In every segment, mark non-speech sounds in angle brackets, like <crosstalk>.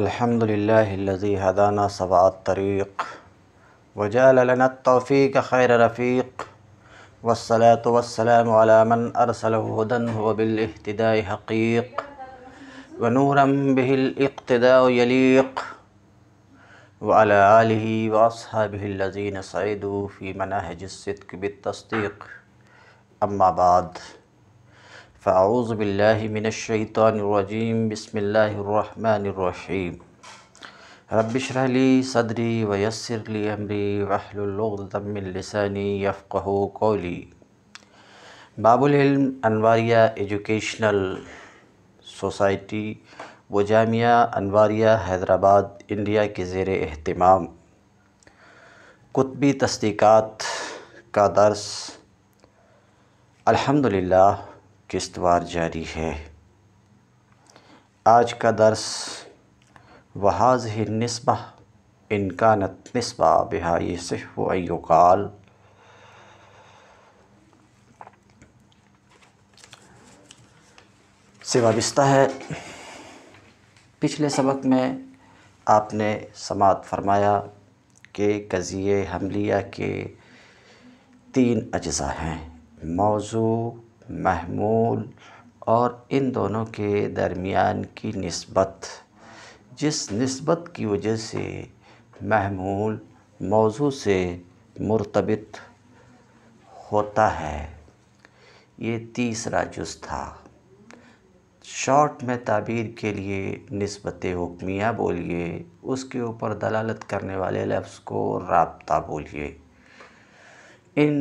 الحمد لله الذي هدانا سبع الطريق وجعل لنا التوفيق خير رفيق والصلاة والسلام على من أرسله هدى هو بالاهتداء حقيق ونورا به الاقتداء يليق وعلى آله وأصحابه الذين سعدوا في مناهج الصدق بالتصديق أما بعد फ़ाऊज़ बिल्लिमिनशैतरजीम बसमीम रबिशरली सदरी वयसरली अमरी वहलतमिलसानी यफ़क़ कौली बाबुलम अनवारिया एजुकेशनल सोसाइटी व जामिया अनवारिया हैदराबाद इंडिया के ज़ेर अहतमाम कुतबी तस्दीक़ात का दर्स अल्हम्दुलिल्लाह किस्तवार जारी है आज का दर्स वहाज ही नस्बा इनका नस्बा बिहा ये सफ़ाल से वाबस्ता है पिछले सबक में आपने समात फरमाया कि कज़िए हमलिया के तीन अज्जा हैं मौजू महमूल और इन दोनों के दरमियान की नस्बत जिस नस्बत की वजह से महमूल मौजू से मुर्तबित होता है ये तीसरा जुज़ था शॉर्ट में ताबीर के लिए नस्बत हुक्मिया बोलिए उसके ऊपर दलालत करने वाले लफ्ज़ को रबता बोलिए इन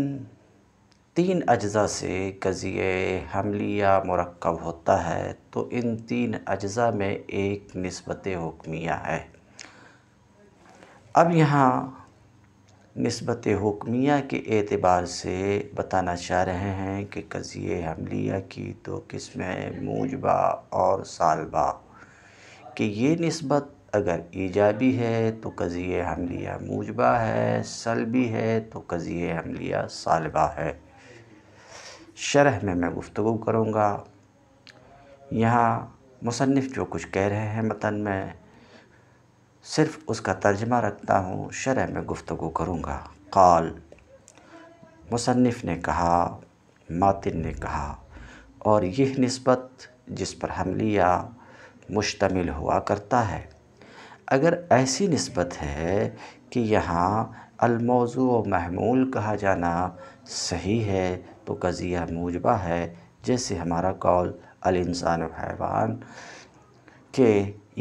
तीन अज्ज़ा से क़ज़िये हमलिया मरक्ब होता है तो इन तीन अज्ज़ा में एक नस्बत हुक्मिया है अब यहाँ नस्बत हुक्मिया के एतबार से बताना चाह रहे हैं कि क़ज़िये हमलिया की दो तो किस्में मूजबा और सालबा कि ये नस्बत अगर ईजाबी है तो क़ज़िये हमलिया मूजबा है सलबी है तो क़ज़िये हमलिया सालबा है शरह में मैं गुफ्तु करूँगा यहाँ मुसनफ़ जो कुछ कह रहे हैं मतन में सिर्फ़ उसका तर्जमा रखता हूँ शरह में गुफ्तु करूँगा काल मुसनफ़ ने कहा मातिन ने कहा और यह नस्बत जिस पर हमलिया मुश्तमिल हुआ करता है अगर ऐसी नस्बत है कि यहाँ अलमौजू महमूल कहा जाना सही है तो कज़िया मूजबा है जैसे हमारा कौल अल इंसान हैवान के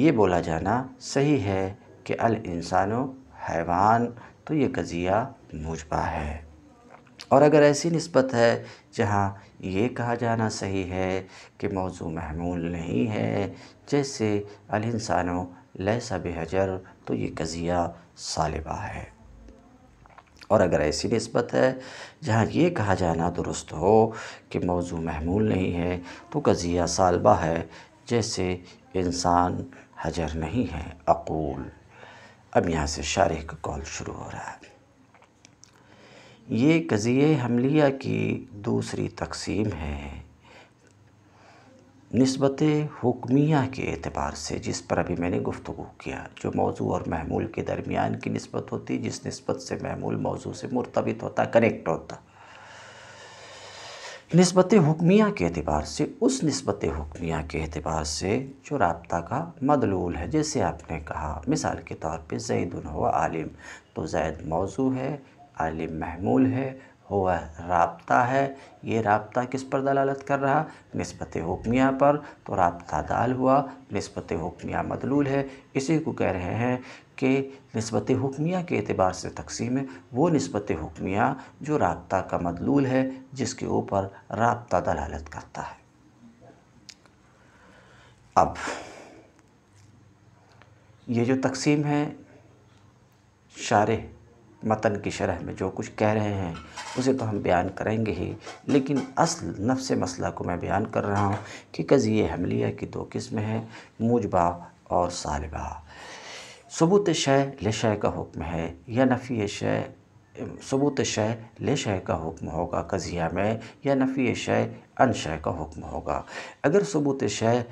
ये बोला जाना सही है कि अल इंसान हैवान तो ये कज़िया मूजबा है और अगर ऐसी नस्बत है जहाँ ये कहा जाना सही है कि मौजू महमूल नहीं है जैसे अल इंसानो लैसा बेहजर तो ये कज़िया सालिबा है और अगर ऐसी नस्बत है जहाँ ये कहा जाना दुरुस्त हो कि मौजू महमूल नहीं है तो कज़िया सालबा है जैसे इंसान हजर नहीं है अकूल अब यहाँ से शारह का कॉल शुरू हो रहा है ये कज़िए हमलिया की दूसरी तकसीम है नस्बत हुक्मिया के अतबार से जिस पर अभी मैंने गुफ्तु किया जो मौजू और महमूल के दरमियान की नस्बत होती जिस नस्बत से महमूल मौजू से मुरतबित होता कनेक्ट होता नस्बत हुक्मिया के अतबार से उस नस्बत हुक्मिया के अतबार से जो रबता का मदलूल है जैसे आपने कहा मिसाल के तौर पर जैदन हुआ आलिम तो जैद मौजू है आलिम महमूल है हुआ रबता है ये रबता किस पर दलालत कर रहा नस्बत हुक्मिया पर तो रबता दाल हुआ नस्बत हुक्मिया मदलूल है इसी को कह रहे हैं कि नस्बत हुक्मिया के अतबार से तकसीम है वो नस्बत हुक्मिया जो रबता का मदलूल है जिसके ऊपर रबता दलालत करता है अब ये जो तकसीम है शारे मतन की शरह में जो कुछ कह रहे हैं उसे तो हम बयान करेंगे ही लेकिन असल नफ्स मसला को मैं बयान कर रहा हूँ कि कज़िए हमलिया की दो किस्में हैं मूजबा और सालबा सबूत शय ले शय का हुक्म है या नफ़ी शय सबूत शय ले शय का हुक्म होगा कज़िया में या नफ़ी शय अनशय का हुक्म होगा अगर सबूत शय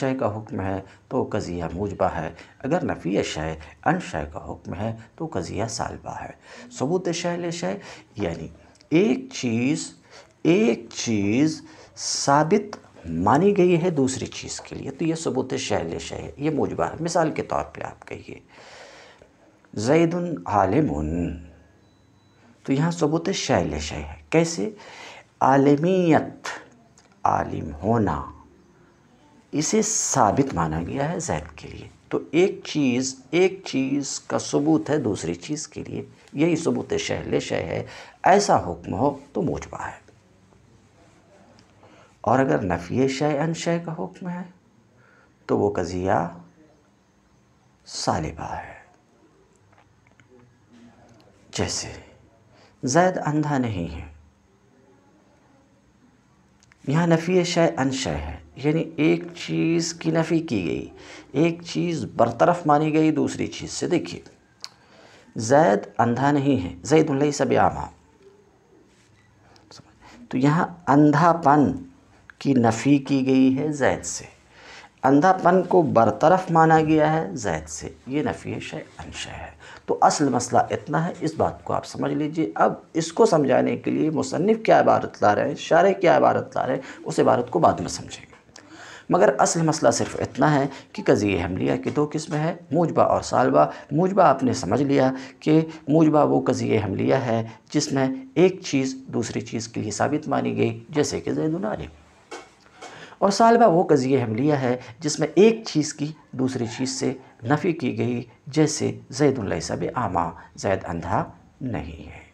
शय का हुक्म है तो कज़िया मूजबा है अगर नफ़ी शय अनशय का हुक्म है तो कज़िया सालबा है सबूत शय शय यानी एक चीज़ एक चीज़ साबित मानी गई है दूसरी चीज़ के लिए तो ये सबूत शहल शह है ये मूजबा है मिसाल के तौर पर आप कहिए जैदन आलिम तो यहाँ सबूत शैल शय है कैसे आलमियत आलिम होना इसे साबित माना गया है जैद के लिए तो एक चीज़ एक चीज़ का सबूत है दूसरी चीज़ के लिए यही सबूत शहले शह है ऐसा हुक्म हो तो मोजबा है और अगर नफ़ी शह अन का हुक्म है तो वो कज़िया सालिबा है जैसे जैद अंधा नहीं है यहाँ नफ़ी शय अनशय है यानी एक चीज़ की नफ़ी की गई एक चीज़ बरतरफ मानी गई दूसरी चीज़ से देखिए जैद अंधा नहीं है जैद उल्लई सब आमा तो यहाँ अंधापन की नफ़ी की गई है जैद से अंधापन को बरतरफ माना गया है जैद से ये नफ़ी शय अनशय है तो असल मसला इतना है इस बात को आप समझ लीजिए अब इसको समझाने के लिए मुसनफ़ क्या इबारत ला रहे हैं शारे क्या इबारत ला रहे हैं उस इबारत को बाद में समझेंगे मगर असल मसला सिर्फ इतना है कि कज़ी हमलिया की दो किस्म है मूजबा और सालबा मूजबा आपने समझ लिया कि मूजबा वो कज़ी हमलिया है जिसमें एक चीज़ दूसरी चीज़ के लिए साबित मानी गई जैसे कि जैदुल आलिम और सालबा वो कज़िया हमलिया है जिसमें एक चीज़ की दूसरी चीज़ से नफ़ी की गई जैसे जैदुल्ल आमा जैद अंधा नहीं है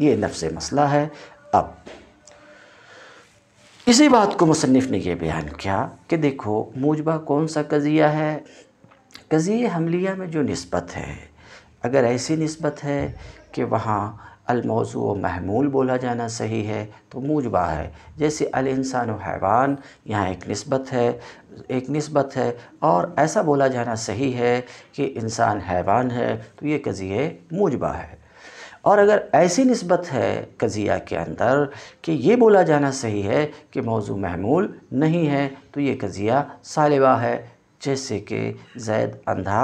ये लफ्ज़ मसला है अब इसी बात को मुसनफ़ ने यह बयान किया कि देखो मूजबा कौन सा कज़िया है कज़िया हमलिया में जो नस्बत है अगर ऐसी नस्बत है कि वहाँ अलमौजू व महमूल बोला जाना सही है तो मूजबा है जैसे अल इंसान व हैवान यहाँ एक नस्बत है एक नस्बत है और ऐसा बोला जाना सही है कि इंसान हैवान है तो ये कज़िए मूजबा है और अगर ऐसी नस्बत है कज़िया के अंदर कि ये बोला जाना सही है कि मौजू महमूल नहीं है तो ये कज़िया सालिबा है जैसे कि जैद अंधा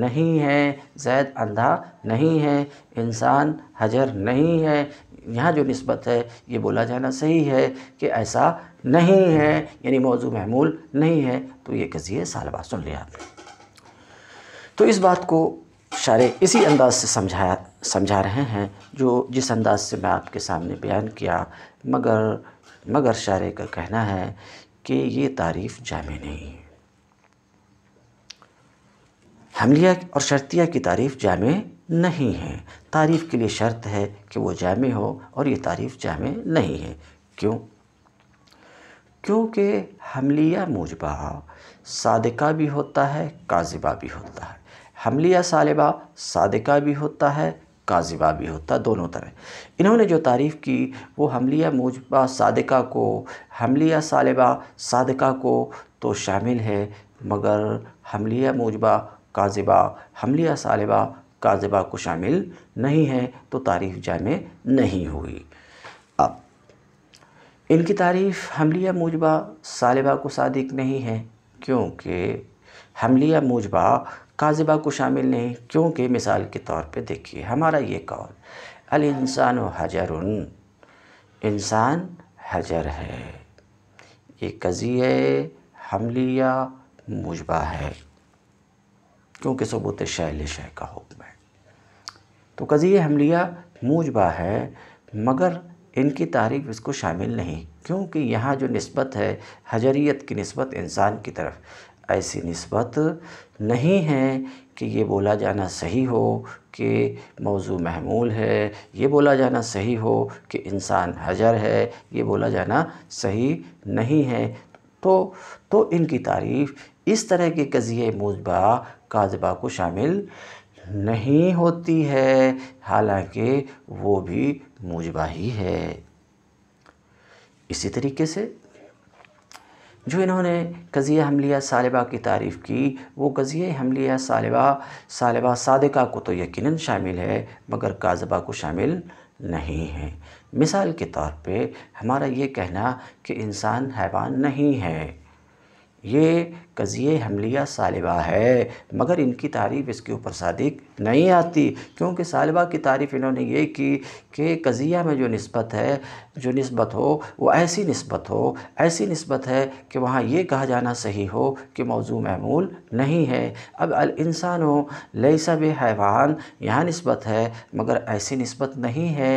नहीं है ज़ैद अंधा नहीं है इंसान हजर नहीं है यहाँ जो नस्बत है ये बोला जाना सही है कि ऐसा नहीं है यानी मौजू महमूल नहीं है तो ये कजिए सालबा सुन लिया आपने तो इस बात को शारे इसी अंदाज से समझाया समझा रहे हैं जो जिस अंदाज से मैं आपके सामने बयान किया मगर मगर शार का कहना है कि ये तारीफ़ जामे नहीं है हमलिया और शर्तिया की तारीफ़ जामे नहीं है तारीफ़ के लिए शर्त है कि वो जामे हो और ये तारीफ़ जामे नहीं है क्यों क्योंकि हमलिया मूजबा सादिका भी होता है काजिबा भी होता है हमलिया सालिबा सादिका भी होता है काजिबा भी होता दोनों तरह इन्होंने जो तारीफ़ की वो हमलिया मूजबा सादिका को हमलिया सालिबा सादिका को तो शामिल है मगर हमलिया मूजबा काजिबा हमलिया सालिबा काजिबा को शामिल नहीं है तो तारीफ़ जामे नहीं हुई अब इनकी तारीफ़ हमलिया मूजबा सालिबा को सादिक नहीं है क्योंकि हमलिया मूजबा काजिबा को शामिल नहीं क्योंकि मिसाल के तौर पे देखिए हमारा ये कौल अल इंसान हजर इंसान हजर है ये है हमलिया मुजबा है क्योंकि सबूत शैल शह का हुक्म है तो कज़ी हमलिया मूजबा है मगर इनकी तारीफ इसको शामिल नहीं क्योंकि यहाँ जो नस्बत है हजरीत की नस्बत इंसान की तरफ ऐसी नस्बत नहीं है कि ये बोला जाना सही हो कि मौजू महमूल है ये बोला जाना सही हो कि इंसान हजर है ये बोला जाना सही नहीं है तो तो इनकी तारीफ़ इस तरह के कज़िए मूजबा काजबा को शामिल नहीं होती है हालांकि वो भी मूजबा ही है इसी तरीके से जो इन्होंने कज़िए हमलिया सालबा की तारीफ़ की वो कज़िए हमलिया सालबा सालबा सादिका को तो यकीनन शामिल है मगर काजबा को शामिल नहीं है मिसाल के तौर पे हमारा ये कहना कि इंसान हैवान नहीं है ये कज़िए हमलिया सालिबा है मगर इनकी तारीफ़ इसके ऊपर सादिक नहीं आती क्योंकि सालिबा की तारीफ़ इन्होंने ये की कि कज़िया में जो नस्बत है जो नस्बत हो वो ऐसी नस्बत हो ऐसी नस्बत है कि वहाँ ये कहा जाना सही हो कि मौजू महमूल नहीं है अब इंसान हो लई सब हैवान यहाँ नस्बत है मगर ऐसी नस्बत नहीं है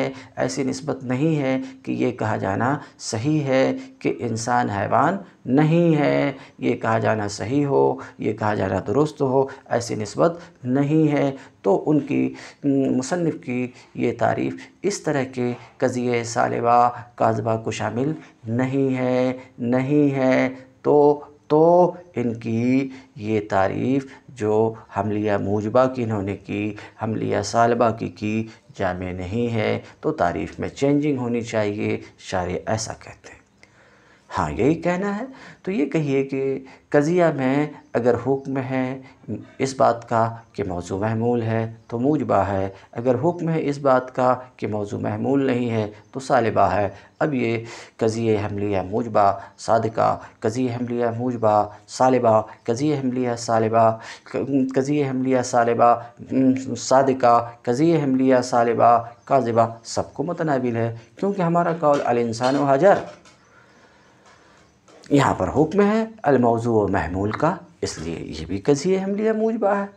ऐसी नस्बत नहीं है कि ये कहा जाना सही है कि इंसान हैवान नहीं है ये कहा जाना कहना सही हो ये कहा जाना दुरुस्त हो ऐसी नस्बत नहीं है तो उनकी मुसनफ़ की ये तारीफ़ इस तरह के कज़िए सालबा काजबा को शामिल नहीं है नहीं है तो तो इनकी ये तारीफ़ जो हमलिया मूजबा की इन्होंने की हमलिया सालबा की की जामे नहीं है तो तारीफ़ में चेंजिंग होनी चाहिए शार ऐसा कहते हैं हाँ यही कहना है तो ये कहिए कि कज़िया में अगर हुक्म है इस बात का कि मौजू महमूल है तो मूजबा है अगर हुक्म है इस बात का कि मौजू महमूल नहीं है तो सालबा है अब ये कज़िया हमलिया मूजबा सादका कज़ी हमलिया मूजबा सालबा कज़िया हमलिया सालबा कज़िया हमलिया सालबा सादका कज़िया हमलिया सालबा काजिबा सबको मतनाबिल है क्योंकि हमारा कौल अलसान हजर यहाँ पर हुक्म है अलमौजू व महमूल का इसलिए ये भी कजिए हमलिया मूजबा है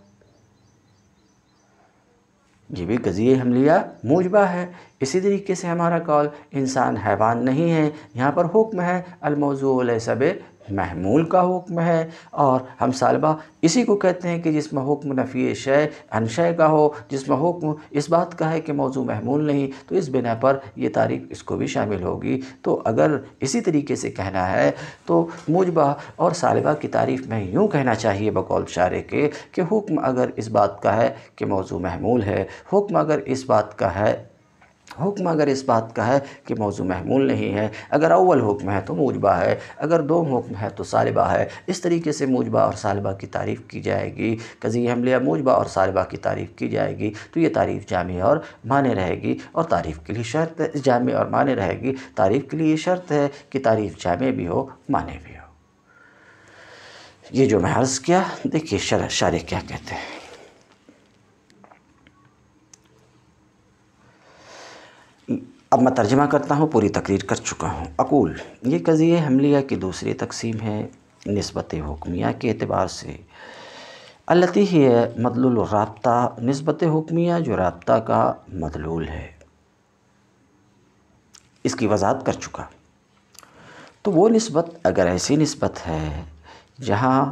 ये भी गज़िए हमलिया मूजबा है इसी तरीके से हमारा कॉल इंसान हैवान नहीं है यहाँ पर हुक्म है सब महमूल का हुक्म है और हम सालबा इसी को कहते हैं कि जिसमें हुक्म नफ़ी शय अनशय का हो जिसमें हुक्म इस बात का है कि मौजू महमूल नहीं तो इस बिना पर यह तारीख इसको भी शामिल होगी तो अगर इसी तरीके से कहना है तो मुजबा और सालबा की तारीफ़ में यूँ कहना चाहिए बकौल शारे के कि हुक्म अगर इस बात का है कि मौजू महमूल है हुक्म अगर इस बात का है हुक्म अगर इस बात का है कि मौजू महमूल नहीं है अगर अव्वल हुक्म है तो मूजबा है अगर दो हुक्म है तो सालबा है इस तरीके से मूजबा और सालबा की तारीफ़ की जाएगी कज़ी हमलिया मूजबा और सालबा की तारीफ़ की जाएगी तो ये तारीफ़ जाम और माने रहेगी और तारीफ़ के लिए शर्त जाम और माने रहेगी तारीफ़ के लिए शर्त है कि तारीफ़ जाम भी हो माने भी हो ये जो मैं अर्ज़ किया देखिए शर शार क्या कहते हैं अब मैं तर्जमा करता हूँ पूरी तकरीर कर चुका हूँ अकूल ये कज़िए हमलिया की दूसरी तकसीम है नस्बत हुक्मिया के अतबार से अलती ही है मदलुल रबता नस्बत हुक्मिया जो रबता का मदलूल है इसकी वजाहत कर चुका तो वो नस्बत अगर ऐसी नस्बत है जहाँ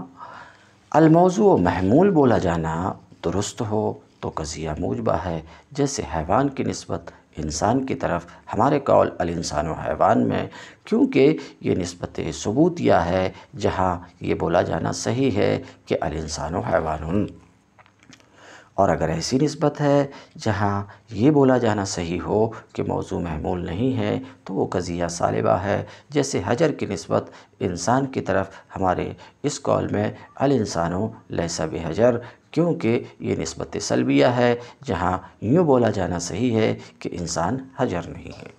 अलमौजू महमूल बोला जाना दुरुस्त हो तो कज़िया मूजबा है जैसे हैवान की नस्बत इंसान की तरफ हमारे कौल अल इंसान हैवान में क्योंकि ये नस्बत या है जहाँ ये बोला जाना सही है कि अल इंसान हैवान और अगर ऐसी नस्बत है जहाँ ये बोला जाना सही हो कि मौजू महमूल नहीं है तो वो कज़िया सालिबा है जैसे हजर की नस्बत इंसान की तरफ हमारे इस कॉल में अल इंसानों लैसा हजर क्योंकि ये नस्बत सलबिया है जहाँ यूँ बोला जाना सही है कि इंसान हजर नहीं है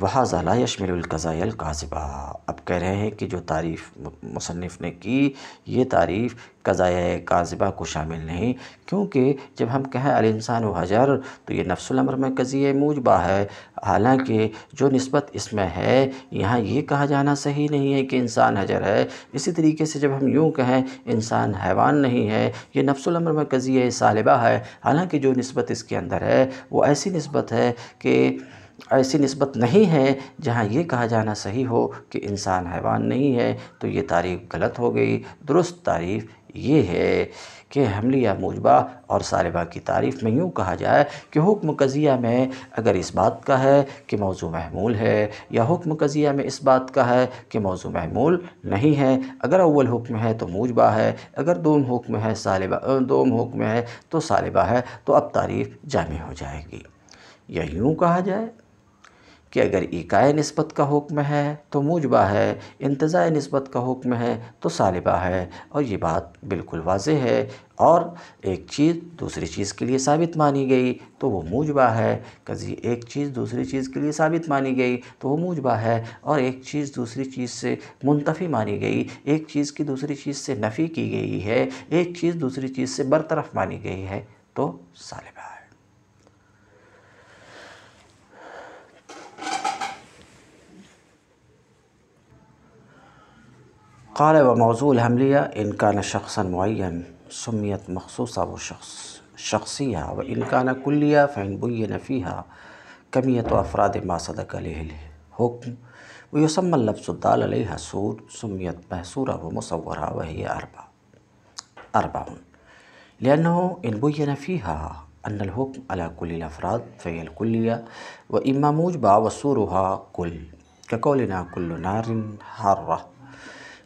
वहाँ ज़ला यशमिलकज़ायल काजिबा अब कह रहे हैं कि जो तारीफ़ मुसनफ़ ने की ये तारीफ़ कज़ाय काजिबा को शामिल नहीं क्योंकि जब हम कहें अलसान व हजर तो ये नफ्सलमर में कज़ी मूजबा है हालांकि जो नस्बत इसमें है यहाँ ये कहा जाना सही नहीं है कि इंसान हजर है इसी तरीके से जब हम यूँ कहें इंसान हैवान नहीं है ये नफ्सलमर में कज़ी सालबा है हालाँकि जो नस्बत इसके अंदर है वो ऐसी नस्बत है कि ऐसी नस्बत नहीं है जहाँ ये कहा जाना सही हो कि इंसान हैवान नहीं है तो ये तारीफ़ गलत हो गई दुरुस्त तारीफ़ ये है कि हमलिया मूजबा और सालबा की तारीफ़ में यूँ कहा जाए कि हुक्म कज़िया में अगर इस बात का है कि मौजू महमूल है या हुक्म कज़िया में इस बात का है कि मौजू महमूल नहीं है अगर अव्वल हुक्म है तो मूजबा है अगर दोम हुक्म है सालबा दोम हुक्म है तो सालबा है तो अब तारीफ़ जाम हो जाएगी या यूँ कहा जाए कि अगर इकाए नस्बत का हुक्म है तो मूजबा है इंतज़ाए नस्बत का हुक्म है तो सालिबा है और ये बात बिल्कुल वाज है और एक चीज़ दूसरी चीज़ के लिए साबित मानी गई तो वो मूजबा है कभी एक चीज़ दूसरी चीज़ के लिए साबित मानी गई तो वो मूजबा है और एक चीज़ दूसरी चीज़ से मुंतफी मानी गई एक चीज़ की दूसरी चीज़ से नफ़ी की गई है एक चीज़ दूसरी चीज़ से बरतरफ मानी गई है तो सालिबा قال وموضوع الهملية إن كان شخصا معين سميت مخصوصة بالشخص الشخصية وإن كان كلية فإن بين فيها كمية أفراد ما صدق عليه الحكم ويسمى اللفظ الدال عليها سور سميت محصورة ومصورة وهي أربع أربعة لأنه إن بين فيها أن الحكم على كل الأفراد فهي الكلية وإما موجبة وصورها كل كقولنا كل نار حارة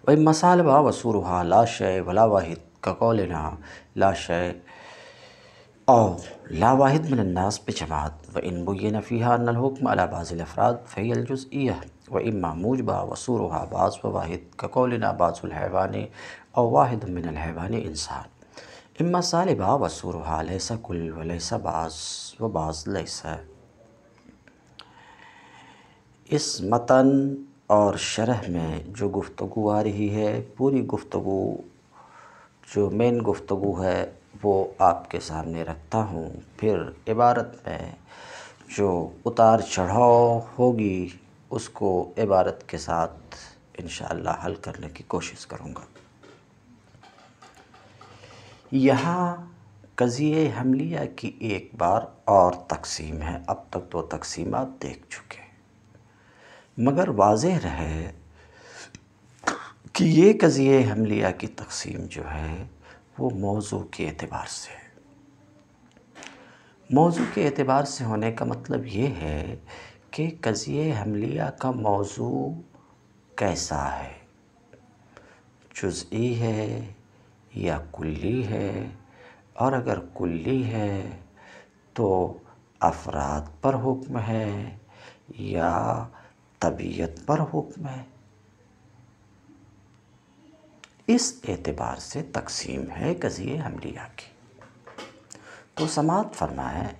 भाई मसाल وصورها لا हाँ ला शय भला वाहिद का कौल हाँ ला शय من الناس بجماعات وإن بين فيها أن الحكم على بعض الأفراد فهي الجزئية وإما موجبة وصورها بعض وواحد كقولنا بعض الحيوان أو واحد من الحيوان إنسان إما سالبة وصورها ليس كل وليس بعض وبعض ليس اسمة और शरह में जो गुफ्तु आ रही है पूरी गुफ्तु जो मेन गुफ्तु है वो आपके सामने रखता हूँ फिर इबारत में जो उतार चढ़ाव होगी उसको इबारत के साथ इन हल करने की कोशिश करूँगा यहाँ कज़िए हमलिया की एक बार और तकसीम है अब तक तो तकसीमत देख चुके मगर वाज रहे कि ये कज़िए हमलिया की तकसीम जो है वो मौजू के अतबार से मौजू के अतबार से होने का मतलब ये है कि कज़िए हमलिया का मौजू कैसा है जुज़ी है या कुल्ली है और अगर कुल्ली है तो अफराद पर हुक्म है या तबीयत पर हुक्म है इस एतबार से तकसीम है कज़िए हमलिया की तो समात फरमाए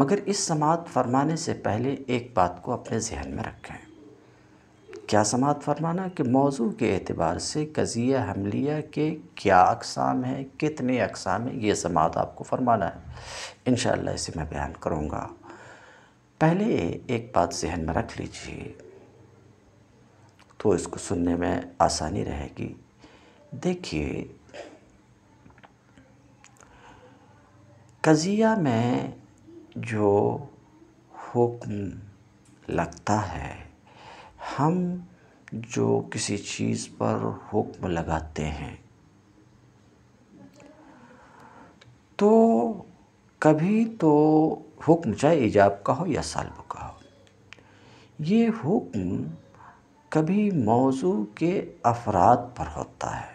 मगर इस समात फरमाने से पहले एक बात को अपने जहन में रखें क्या समात फरमाना कि मौजू के एतबार से कज़िए हमलिया के क्या अकसाम हैं कितने अकसाम हैं ये समात आपको फरमाना है इन इसे मैं बयान करूँगा पहले एक बात जहन में रख लीजिए तो इसको सुनने में आसानी रहेगी देखिए कज़िया में जो हुक्म लगता है हम जो किसी चीज़ पर हुक्म लगाते हैं तो कभी तो हुक्म चाहे ईजाब का हो या सालब का हो ये हुक्म कभी मौजू के अफराद पर होता है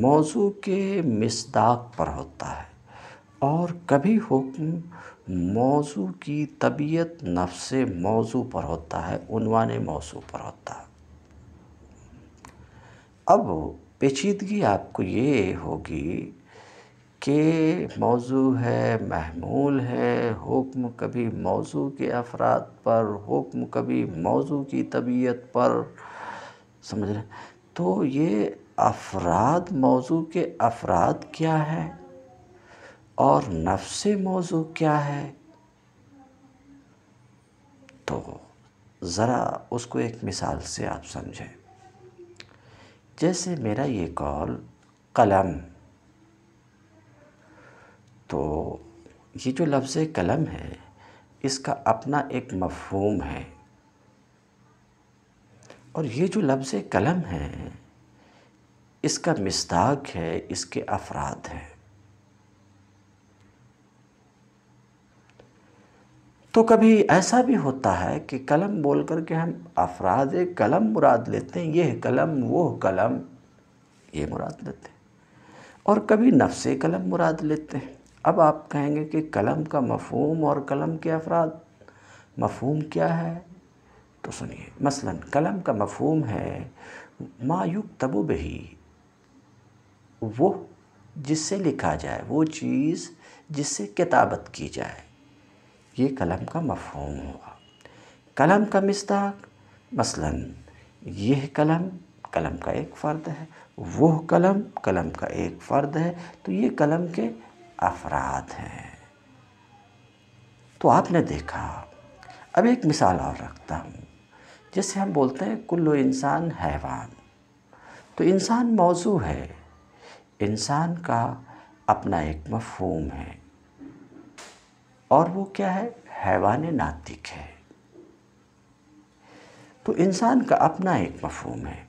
मौजू के मसदाक पर होता है और कभी हुक्म मौजू की तबीयत नफ्स मौजू पर होता है उनवान मौजू पर होता है अब पेचीदगी आपको ये होगी के मौज़ू है महमूल है हुक्म कभी मौज़ू के अफ़राद पर हुक्म कभी मौज़ू की तबीयत पर समझ रहे तो ये अफ़राद मौज़ू के अफ़राद क्या है और नफ्स मौज़ू क्या है तो ज़रा उसको एक मिसाल से आप समझें जैसे मेरा ये कॉल कलम तो ये जो लफ्ज़ कलम है इसका अपना एक मफहूम है और ये जो लफ्ज़ कलम है इसका मस्ताक है इसके अफराद हैं तो कभी ऐसा भी होता है कि कलम बोल कर के हम अफराद कलम मुराद लेते हैं यह कलम वो कलम ये मुराद लेते हैं और कभी नफ्स कलम मुराद लेते हैं अब आप कहेंगे कि कलम का मफहम और कलम के अफराद मफहम क्या है तो सुनिए मसलन कलम का मफहम है मायुक तबो बही वो जिससे लिखा जाए वो चीज़ जिससे किताबत की जाए ये कलम का मफहम हुआ कलम का मस्ताक मसलन यह कलम कलम का एक फ़र्द है वह कलम कलम का एक फ़र्द है तो ये कलम के अफराद हैं तो आपने देखा अब एक मिसाल और रखता हूँ जैसे हम बोलते हैं कुल्लो इंसान हैवान तो इंसान मौजू है इंसान का अपना एक मफहूम है और वो क्या है हैवान नातिक है तो इंसान का अपना एक मफहूम है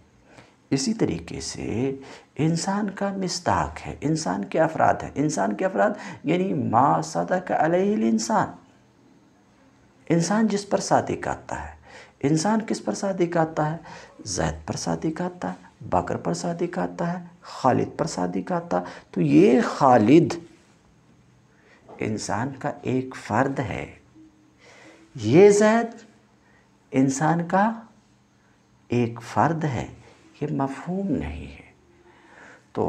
इसी तरीके से इंसान का मिस्ताक है इंसान के अफराद है इंसान के अफराद यानी माँ सदक अलहिल इंसान इंसान जिस पर शादी काटता है इंसान किस पर शादी काटता है जैद पर शादी काटता है बकर पर शादी काटता है खालिद पर शादी काटता तो ये खालिद इंसान का एक फ़र्द है ये जैद इंसान का एक फ़र्द है ये मफ़हूम नहीं है तो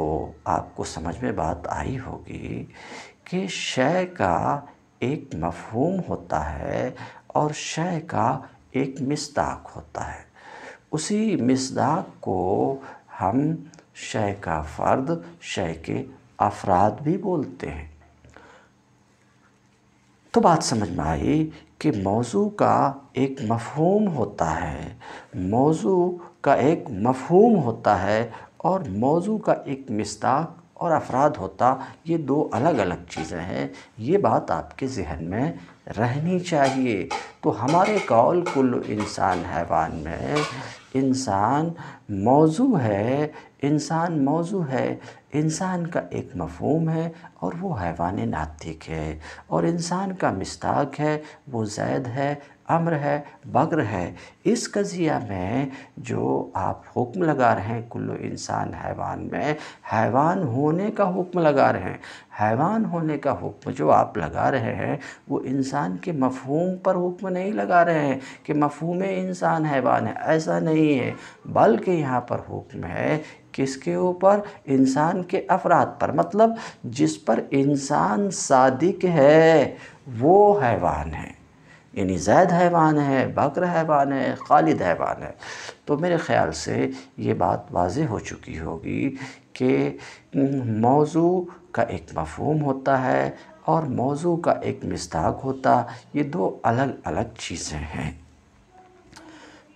आपको समझ में बात आई होगी कि शय का एक मफ़हूम होता है और शय का एक मिसदाक होता है उसी मिसदाक को हम शय का फ़र्द शय के अफराद भी बोलते हैं तो बात समझ में आई कि मौजू का एक मफहूम होता है मौजू का एक मफहूम होता है और मौजू का एक मिस्ताक और अफराद होता ये दो अलग अलग चीज़ें हैं ये बात आपके जहन में रहनी चाहिए तो हमारे कौल कुल इंसान हैवान में इंसान मौजू है इंसान मौजू है इंसान का एक मफहम है और वो हैवान नातिक है और इंसान का मस्ताक है वो जैद है अम्र है बग्र है इस कज़िया में जो आप हुक्म लगा रहे हैं कुल्लु इंसान हैवान में हैवान होने का हुक्म लगा रहे हैं हैवान होने का हुक्म जो आप लगा रहे हैं वो इंसान के मफहूम पर हुक्म नहीं लगा रहे हैं कि मफहूम इंसान हैवान है ऐसा नहीं है बल्कि यहाँ पर हुक्म है किसके ऊपर इंसान के अफराद पर मतलब जिस पर इंसान सादिक है वो हैवान है यानी जैद हैवान है बकर हैवान है खालिद हैवान है तो मेरे ख़्याल से ये बात वाज हो चुकी होगी कि मौजू का एक मफहम होता है और मौजू का एक मस्ताक होता ये दो अलग अलग चीज़ें हैं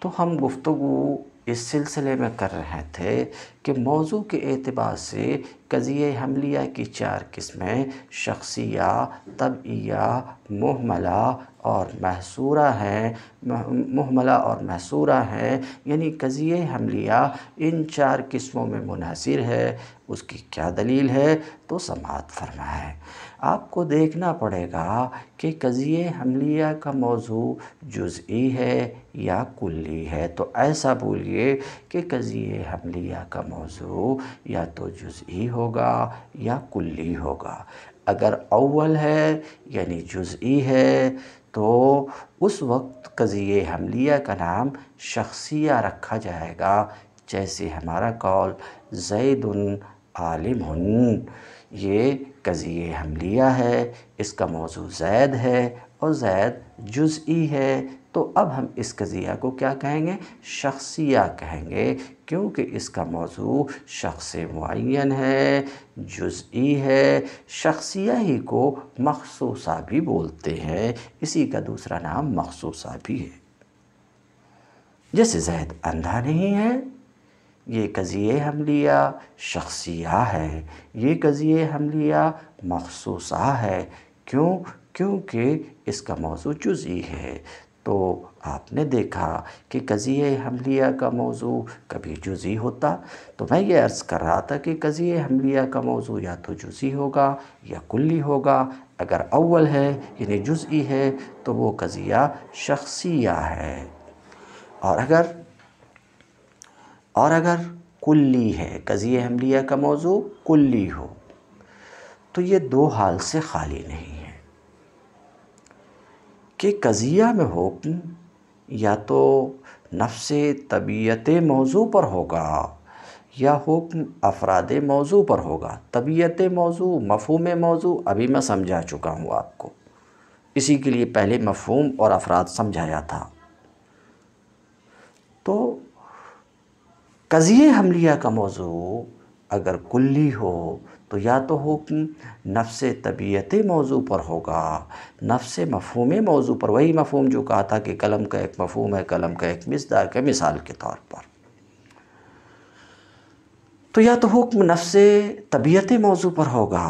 तो हम गुफ्तु इस सिलसिले में कर रहे थे कि मौजू के अतबार से कज़िए हमलिया की चार किस्में शख्सिया तबिया महमला और महसूरा हैं महमला और महसूरा हैं यानी कज़िए हमलिया इन चार किस्मों में मुनहसर है उसकी क्या दलील है तो समात फरमाए आपको देखना पड़ेगा कि कज़िए हमलिया का मौजू जुज़ी है या कुल्ली है तो ऐसा बोलिए कि कज़िए हमलिया का मौजू या तो जुज़ी होगा या कुल्ली होगा अगर अव्वल है यानी जुज़ी है तो उस वक्त कज़िए हमलिया का नाम शख्सिया रखा जाएगा जैसे हमारा कॉल जैदन आलिम ये कज़िए हमलिया है इसका मौजू जैद है और जैद जुज़ी है तो अब हम इस कज़िया को क्या कहेंगे शख्सिया कहेंगे क्योंकि इसका मौजू शख्स मुन है जुज़ी है शख्सिया ही को मखसूसा भी बोलते हैं इसी का दूसरा नाम मखसूसा भी है जैसे जैद अंधा नहीं है ये कज़िए हमलिया शख्सिया है ये कज़िए हमलिया मखसूसा है क्यों क्योंकि इसका मौजू जुजी है तो आपने देखा कि कज़िए हमलिया का मौजू कभी जुजी होता तो मैं ये अर्ज़ कर रहा था कि कज़िए हमलिया का मौजू या तो जुजी होगा या कुल्ली होगा अगर अव्वल है यानी जुजी है तो वो कज़िया शख्सिया है और अगर और अगर कुल्ली है कज़ी हमलिया का मौजू कुल्ली हो तो ये दो हाल से खाली नहीं है कि कज़िया में हुक्म या तो नफ्स तबीयत मौजू पर होगा या हुक्म अफराद मौजू पर होगा तबीयत मौजू मफहम मौजू अभी मैं समझा चुका हूँ आपको इसी के लिए पहले मफहम और अफराद समझाया था तो कज़िए हमलिया का मौजू अगर कुल्ली हो तो या तो हो कि नफ्स तबीयत मौजू पर होगा नफ्स मफहम मौजू पर वही मफहम जो कहा था कि कलम का एक मफहम है कलम का एक मिसदार है मिसाल के तौर पर तो या तो हुक्म नफ्स तबीयत मौजू पर होगा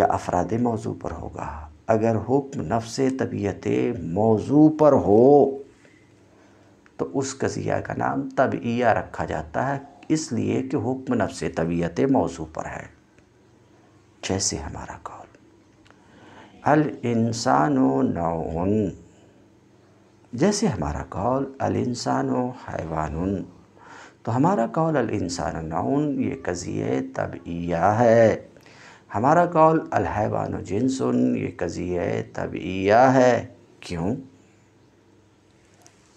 या अफराद मौजू पर होगा अगर हुक्म नफ्स तबीयत मौजू पर हो तो उस कज़िया का नाम तबिया रखा जाता है इसलिए कि हुक्म नफ्स तबीयत मौजू पर है जैसे हमारा कौल अल इंसानो नौन जैसे हमारा कौल अल इंसानो हैवान तो हमारा कौल अल इंसान नौन ये कज़िए तबिया है हमारा कौल अल हैवान जिनसन ये कज़िए तबिया है क्यों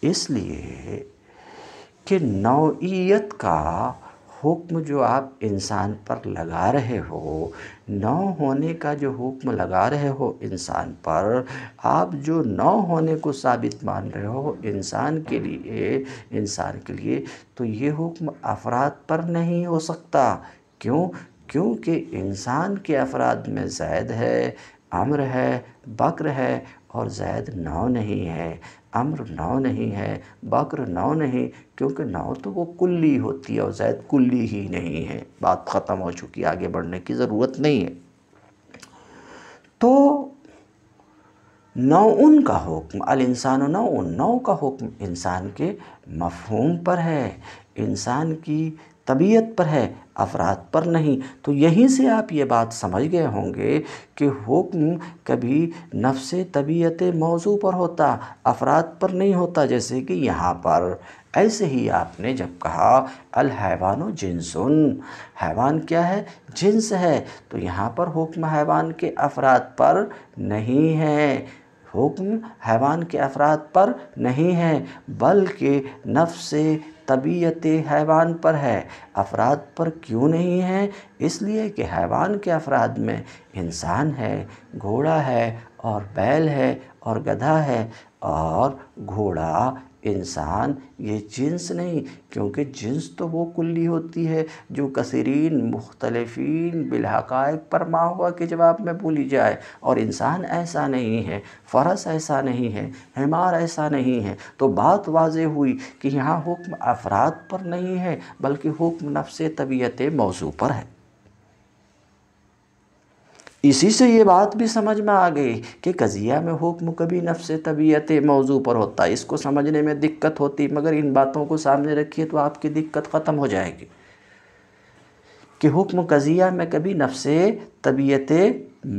इसलिए कि नौईयत का हुक्म जो आप इंसान पर लगा रहे हो नौ होने का जो हुक्म लगा रहे हो इंसान पर आप जो नौ होने को साबित मान रहे हो इंसान के लिए इंसान के लिए तो ये हुक्म अफराद पर नहीं हो सकता क्यों क्योंकि इंसान के अफराद में जैद है अम्र है बकर है और जैद नौ नहीं है अम्र नौ नहीं है बकर नौ नहीं क्योंकि नौ तो वो कुल्ली होती है और ज़ैद कुल्ली ही नहीं है बात ख़त्म हो चुकी आगे बढ़ने की ज़रूरत नहीं है तो नौ उन का हुक्म अल इंसान नौ उन नौ का हुक्म इंसान के मफहूम पर है इंसान की तबीयत पर है अफराद पर नहीं तो यहीं से आप ये बात समझ गए होंगे कि हुक्म कभी नफ्स तबीयत मौजू पर होता अफराद पर नहीं होता जैसे कि यहाँ पर ऐसे ही आपने जब कहा अल हैवान जिनसुन हैवान क्या है जिन्स है तो यहाँ पर हुक्म हैवान के अफराद पर नहीं है हुक्म हैवान के अफराद पर नहीं है बल्कि नफ्स तबीयत हैवान पर है अफराद पर क्यों नहीं है इसलिए कि हैवान के अफराद में इंसान है घोड़ा है और बैल है और गधा है और घोड़ा इंसान ये जिन्स नहीं क्योंकि जिन्स तो वो कुल्ली होती है जो कसरीन मुख्तलफ़ी बिलहक पर हुआ के जवाब में बोली जाए और इंसान ऐसा नहीं है फ़रस ऐसा नहीं है हमार ऐसा नहीं है तो बात वाज हुई कि यहाँ हुक्म अफराद पर नहीं है बल्कि हुक्म नफ्स तबीयत मौजू पर है इसी से ये बात भी समझ में आ गई कि कज़िया में हुक्म कभी नफ्स तबीयत मौजू पर होता है इसको समझने में दिक्कत होती मगर इन बातों को सामने रखिए तो आपकी दिक्कत ख़त्म हो जाएगी कि हुक्म कज़िया में कभी नफ्स तबीयत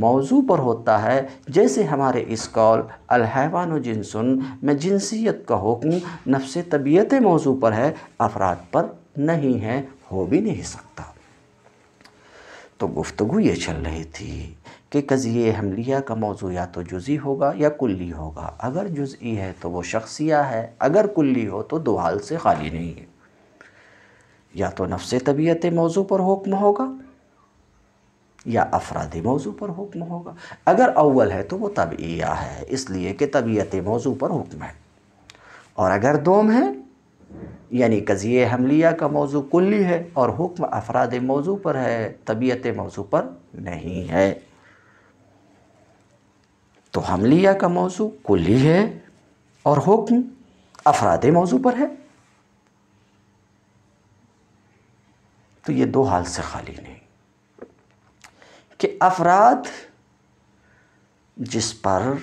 मौजू पर होता है जैसे हमारे इस कौल अलहवान जिनसुन में जिनसीत का हुक्म नफ्स तबीयत मौजू पर है अफराद पर नहीं है हो भी नहीं सकता तो गुफ्तु ये चल रही थी कि कज़िए हमलिया का मौजू या तो जुज़ी होगा या कुल्ली होगा अगर जुज़ी है तो वो शख्सिया है अगर कुल्ली हो तो दो हाल से खाली नहीं है या तो नफ्स तबीयत मौजू पर हुक्म होगा या अफराधी मौजू पर हुक्म होगा अगर अव्वल है तो वो तबिया है इसलिए कि तबीयत मौजू पर हुक्म है और अगर दोम है यानी कज़िए हमलिया का मौजू कुल्ली है और हुक्म अफराद मौजू पर है तबीयत मौजू पर नहीं है तो हमलिया का मौजू कुल्ली है और हुक्म अफराद मौजू पर है तो ये दो हाल से खाली नहीं कि अफराद जिस पर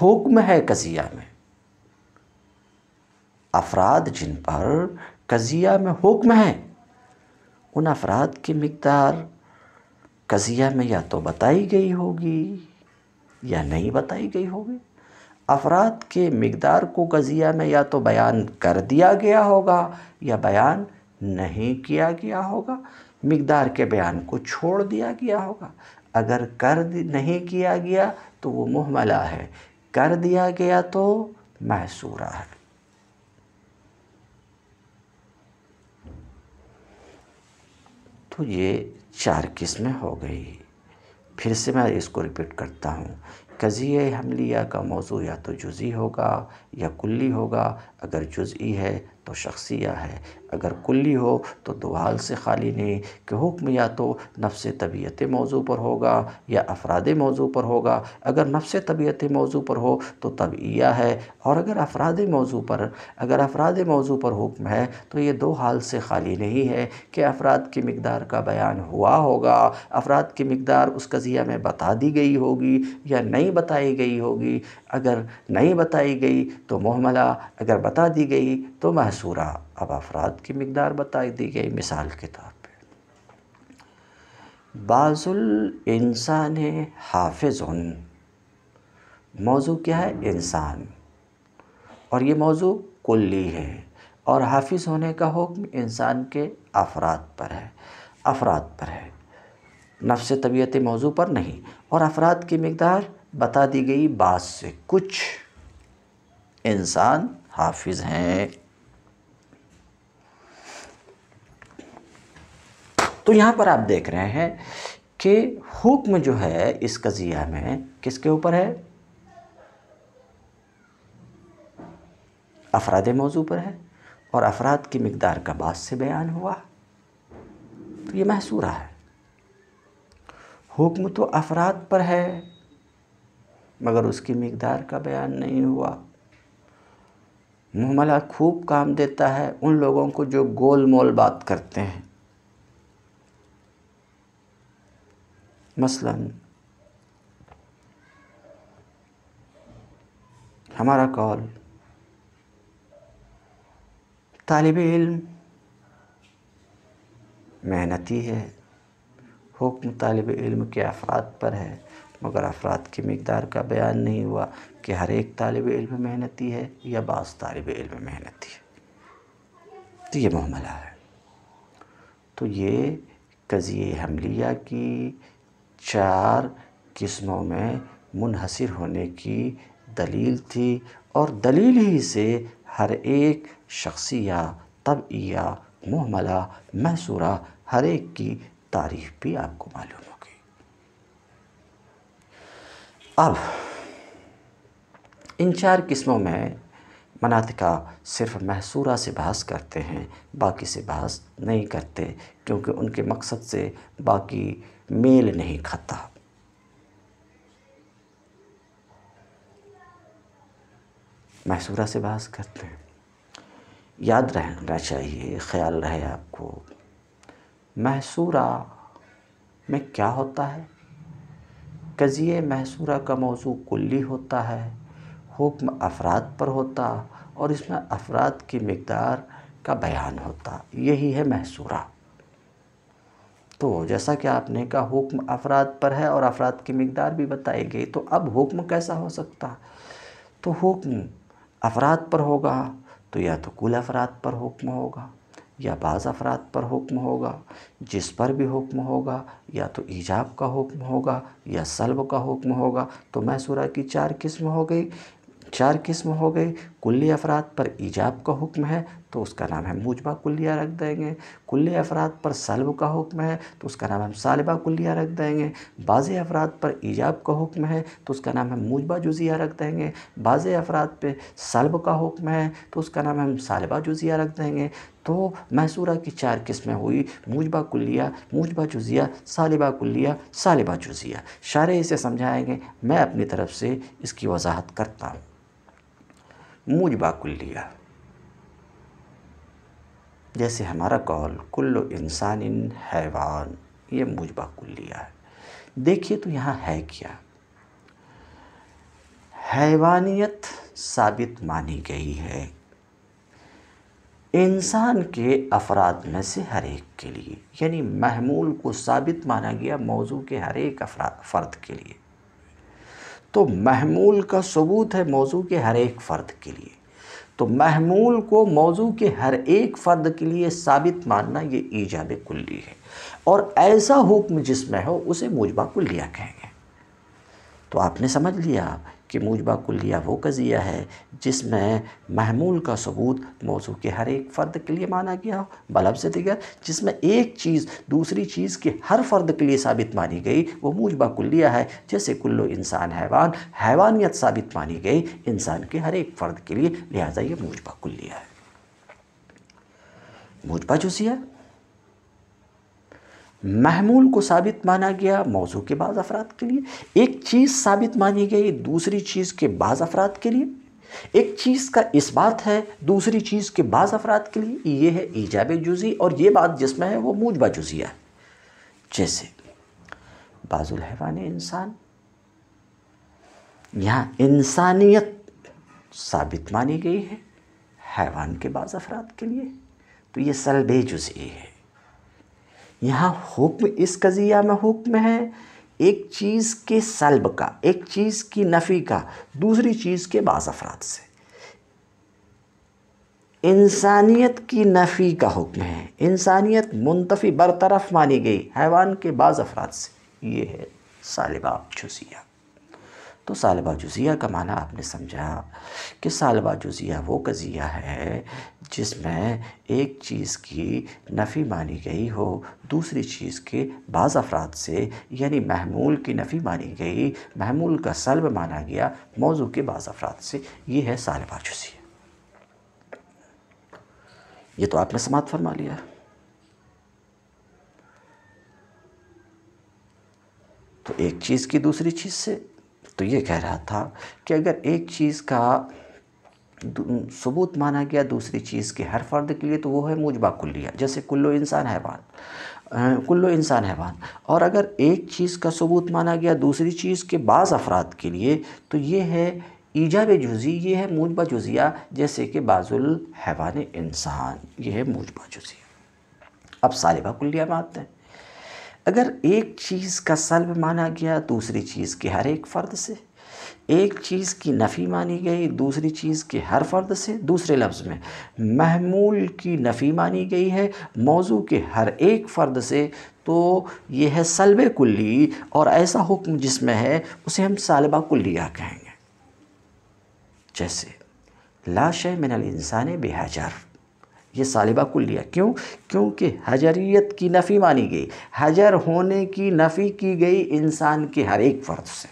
हुक्म है कज़िया में अफराद जिन पर कज़िया में हुक्म है उन अफराद की मकदार कज़िया में या तो बताई गई होगी या नहीं बताई गई होगी अफराद के मकदार को कज़िया में या तो बयान कर दिया गया होगा या बयान नहीं किया गया होगा मकदार के बयान को छोड़ दिया गया होगा अगर कर नहीं किया गया तो वो मुहमला है कर दिया गया तो महसूरा है तो ये चार किस्में हो गई फिर से मैं इसको रिपीट करता हूँ कज़िए हमलिया का मौजू या तो जुज़ी होगा या कुल्ली होगा अगर जुज़ी है तो शख्सिया है अगर कुल्ली हो तो दुहाल से खाली नहीं कि हुक्म या तो नफ्स तबीयत मौजू पर होगा या अफराद मौजू पर होगा अगर नफ्स तबीयत मौजू पर हो तो तबिया है और अगर अफराद मौजू पर अगर अफराद मौजू पर हुक्म है तो ये दो हाल से खाली नहीं है कि अफराद की मकदार का बयान हुआ होगा अफराद की मकदार उस कज़िया में बता दी गई होगी या नहीं बताई गई होगी अगर नहीं बताई गई तो महमला अगर बता दी गई तो महसूरा अब अफराद की मकदार बता दी गई मिसाल के तौर पर बाजुल इंसान हाफिज़ मौजू क्या है इंसान और ये मौजू कुल्ली है और हाफिज़ होने का हुक्म इंसान के अफराद पर है अफराद पर है नफ्स तबीयत मौजू पर नहीं और अफराद की मकदार बता दी गई बात से कुछ इंसान हाफिज़ हैं तो यहाँ पर आप देख रहे हैं कि हुक्म जो है इस कज़िया में किसके ऊपर है अफराद मौजू पर है और अफराद की मकदार का बात से बयान हुआ तो ये महसूरा है हुक्म तो अफराद पर है मगर उसकी मकदार का बयान नहीं हुआ मुहमला खूब काम देता है उन लोगों को जो गोल मोल बात करते हैं मसलन हमारा कॉल तालब इल्म मेहनती है हुक्म तालब इल्म के अफराद पर है मगर अफराद की मिक़दार का बयान नहीं हुआ कि हर एक तालब इल्म मेहनती है या बास तालब इल्म मेहनती है तो ये मामला है तो ये कज़िए हमलिया की चार किस्मों में मुनहसर होने की दलील थी और दलील ही से हर एक शख्सिया तबिया महमला महसूरा हर एक की तारीफ़ भी आपको मालूम है अब इन चार किस्मों में मनातिका सिर्फ महसूरा से बहस करते हैं बाकी से बहस नहीं करते क्योंकि उनके मकसद से बाकी मेल नहीं खाता महसूरा से बहस करते हैं याद रहना चाहिए ख्याल रहे आपको महसूरा में क्या होता है कज़िए महसूरा का मौजू कुल्ली होता है हुक्म अफराद पर होता और इसमें अफराद की मकदार का बयान होता यही है महसूरा तो जैसा कि आपने कहा हुक्म अफराद पर है और अफराद की मकदार भी बताई गई तो अब हुक्म कैसा हो सकता तो हुक्म अफराद पर होगा तो या तो कुल अफराद पर हुक्म होगा या बाज़ अफराद पर हुक्म होगा जिस पर भी हुक्म होगा या तो ईजाब का हुक्म होगा या सलब का हुक्म होगा तो मैसूरा की चार किस्म हो गई चार किस्म हो गई कुल्ली अफराद पर ईजाब का हुक्म है तो उसका नाम है मूजबा कुल्लिया रख देंगे कुल अफराद पर सलब का हुक्म है तो उसका नाम हम सालबा कुल्लिया रख देंगे बाज़ अफराद पर ईजाब का हुक्म है तो उसका नाम हम मूजबा जुजिया रख देंगे बाज़ अफराद पर सलब का हुक्म है तो उसका नाम हम सालबा जुजिया रख देंगे तो मैसूरा की चार किस्में हुई मूजबा कुल्लिया मूजबा जुजिया सालबा कुल्लिया सालबा जुजिया शारे इसे समझाएँगे मैं अपनी तरफ से इसकी वजाहत करता हूँ बाकुल लिया जैसे हमारा कौल कुल्ल इंसान इन हैवान ये बाकुल लिया है देखिए तो यहाँ है क्या हैवानियत साबित मानी गई है इंसान के अफराद में से हर एक के लिए यानी महमूल को साबित माना गया मौजू के हर एक अफरा फ़र्द के लिए तो महमूल का सबूत है मौजू के हर एक फ़र्द के लिए तो महमूल को मौजू के हर एक फ़र्द के लिए साबित मानना ये ईजाब कुल्ली है और ऐसा हुक्म जिसमें हो उसे मूजबा कुल्लिया कहेंगे तो आपने समझ लिया आप कि मूजबा कुलिया वो कज़िया है जिसमें महमूल का सबूत मौजू के हर एक फ़र्द के लिए माना गया हो बलब से दिगर जिसमें एक चीज़ दूसरी चीज़ के हर फ़र्द के लिए साबित मानी गई वो मूजबा कुलिया है जैसे कुल्लो इंसान हैवान हैवानियत साबित मानी गई इंसान के हर एक फ़र्द के लिए लिहाजा ये मूजबा कुलिया है मूजबा जुसिया महमूल को साबित माना गया मौजू के बाज़ अफराद के लिए एक चीज़ साबित मानी गई दूसरी चीज़ के बाज़ अफराद के लिए एक चीज़ का इस बात है दूसरी चीज़ के बाज़ अफराद के लिए ये है ईजाब जुजी और ये बात जिसमें है वो मूजबा जुजिया है जैसे बाजुल हैवान इंसान यहाँ इंसानियत साबित मानी गई है हैवान के बाज़ अफराद के लिए तो ये सलबे जुजी है यहाँ हुक्म इस कज़िया में हुक्म है एक चीज़ के सलब का एक चीज़ की नफ़ी का दूसरी चीज़ के बाज़ अफराद से इंसानियत की नफ़ी का हुक्म है इंसानियत मुंतफ़ी बरतरफ मानी गई हैवान के बाज़ अफराद से ये है सालिबा छुसिया तो सालबा जुजिया का माना आपने समझा कि सालबा जुजिया वो कज़िया है जिसमें एक चीज़ की नफ़ी मानी गई हो दूसरी चीज़ के बाज़ अफराद से यानी महमूल की नफ़ी मानी गई महमूल का सलब माना गया मौजू के बाज़ अफराद से ये है सालबा जुजिया ये तो आपने समात फरमा लिया तो एक चीज़ की दूसरी चीज़ से तो ये कह रहा था कि अगर एक चीज़ का सबूत माना गया दूसरी चीज़ के हर फर्द के लिए तो वो है मुजबा कुल्लिया जैसे कुल्लो इंसान हैवान कुल्लो इंसान हैवान और अगर एक चीज़ का सबूत माना गया दूसरी चीज़ के बाज़ अफराद के लिए तो ये है ईजाब जुजी ये है मूजबा जुजिया जैसे कि बाजुल हैवान इंसान ये है मूजबा जुजिया अब सालिबा कुल्लिया मानते हैं अगर एक चीज़ का सल्ब माना गया दूसरी चीज़ के हर एक फ़र्द से एक चीज़ की नफ़ी मानी गई दूसरी चीज़ के हर फ़र्द से दूसरे लफ्ज़ में महमूल की नफ़ी मानी गई है मौजू के हर एक फ़र्द से तो यह है सलब कुल्ली और ऐसा हुक्म जिसमें है उसे हम सालबा कुल्लिया कहेंगे जैसे लाश मिनल इंसान बेहजर ये सालिबा कुलिया क्यों क्योंकि हजरियत की नफ़ी मानी गई हजर होने की नफ़ी की गई इंसान के हर एक फ़र्द से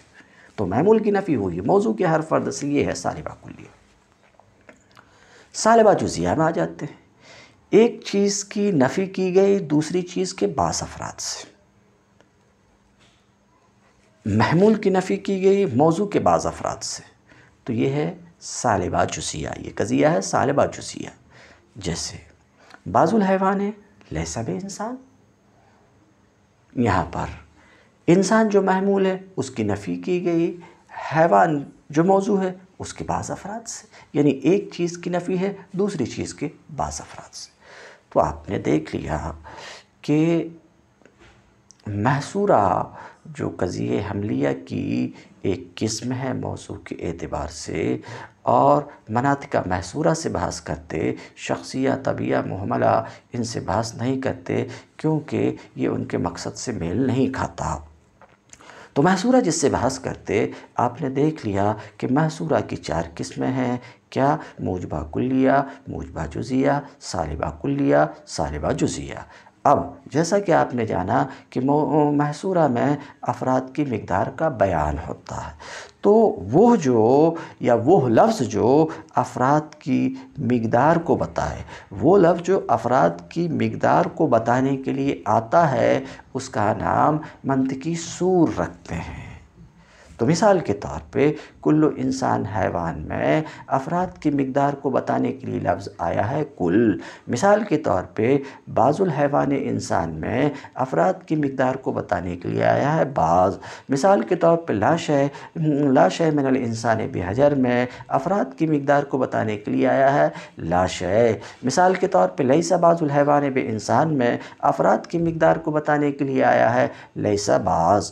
तो महमूल की नफ़ी हुई मौजू के हर फ़र्द से ये है सालिबा कुल्लिया सालिबा जुजिया में आ जाते हैं एक चीज़ की नफ़ी की गई दूसरी चीज़ के बास अफराद से महमूल की नफ़ी की गई मौजू के बाज़ अफराद से तो ये है सालिबा जुसिया ये कज़िया है सालिबा जुसिया जैसे बाजुल हैवान है लहसा भी इंसान यहाँ पर इंसान जो महमूल है उसकी नफ़ी की गई हैवान जो मौजू है उसके बाज़ अफराद से यानी एक चीज़ की नफ़ी है दूसरी चीज़ के बाज़ अफराद से तो आपने देख लिया कि महसूरा जो कज़िए हमलिया की एक किस्म है मौसू के एतबार से और मनातिका महसूरा से बहस करते शख्सिया तबिया महमला इनसे बहस नहीं करते क्योंकि ये उनके मकसद से मेल नहीं खाता तो महसूरा जिससे बहस करते आपने देख लिया कि महसूरा की चार किस्में हैं क्या मूजबा कुलिया मूजबा जुजिया सालिबा कुलिया सालिबा जुजिया अब जैसा कि आपने जाना कि महसूरा में अफराद की मकदार का बयान होता है तो वह जो या वह लफ्ज़ जो अफराद की मकदार को बताए वो लफ्ज़ जो अफराद की मकदार को बताने के लिए आता है उसका नाम मनतकी सूर रखते हैं तो मिसाल के तौर पे कुल इंसान हैवान में अफराद की मकदार को बताने के लिए लफ्ज़ आया है कुल मिसाल के तौर पे बाजुल हैवान इंसान में अफराद की मकदार को बताने के लिए आया है बाज़ मिसाल के तौर पर लाश है लाश है मिनल इंसान बेहजर में अफराद की मकदार को बताने के लिए आया है लाश है मिसाल के तौर पर लईसा बाजुल हैवान बे इंसान में अफराद की मकदार को बताने के लिए आया है लईसा बाज़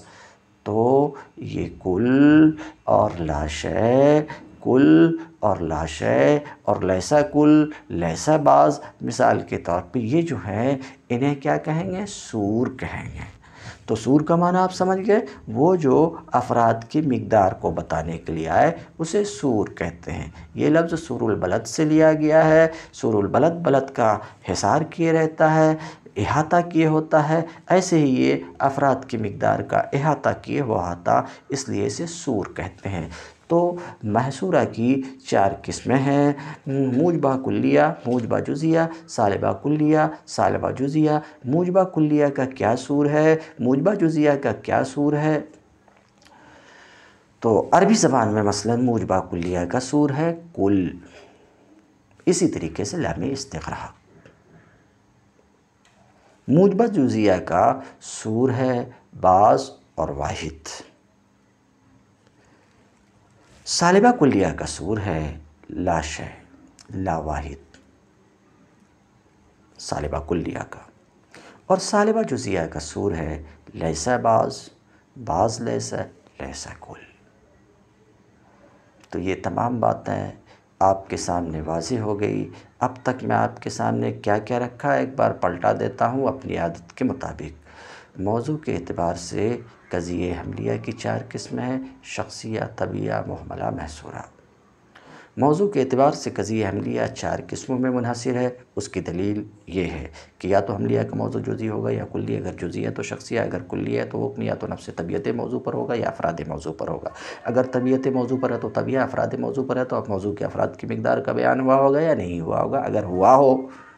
तो ये कुल और लाशय कुल और लाशय और लैसा कुल लैसा बाज मिसाल के तौर पे ये जो है इन्हें क्या कहेंगे सूर कहेंगे तो सूर का माना आप समझ गए वो जो अफराद की मकदार को बताने के लिए आए उसे सूर कहते हैं ये लफ्ज़ सुरुल बलद से लिया गया है सुरुल बलद बलद का हिसार किए रहता है अहाता किए होता है ऐसे ही ये अफराद की मकदार का अहाता किए हुआ आता इसलिए इसे सूर कहते हैं तो महसूरा की चार किस्में हैं मूजबा कुल्लिया मूजबा जुजिया सालबा कुल्लिया सालबा जुजिया मूजबा कुल्लिया का क्या सूर है मूजबा जुजिया का क्या सूर है तो अरबी ज़बान में मसलन मूजबा कुल्लिया का सूर है कुल इसी तरीके से लाम इसतरा मूजबा जुजिया का सूर है बास और वाहिद सालिबा कुलिया का सूर है लाश है ला वाहिद सालिबा कुलिया का और सालिबा जुजिया का सूर है लहसा बाज बाज लहसा लहसा कुल तो ये तमाम बातें आपके सामने वाजे हो गई अब तक मैं आपके सामने क्या क्या रखा एक बार पलटा देता हूँ अपनी आदत के मुताबिक मौजू के अतबार से कज़िए हमलिया की चार किस्में हैं शख्सिया तबिया महमला महसूरा मौजू के अतबार से कज़ी हमलिया चार किस्मों में मुनहसर है उसकी दलील ये है कि या तो हमलिया का मौजू जुजी होगा या कुल्ली अगर जुजी है तो शख्सिया अगर कुल्ली है तो हुक्म या तो से तबीयत मौजू पर होगा या अफराद मौजू पर होगा अगर तबीयत मौजू पर है तो तबिया अफराद मौजू पर है तो अब मौजू के अफराद की मकदार का बयान हुआ होगा या नहीं हुआ होगा अगर हुआ हो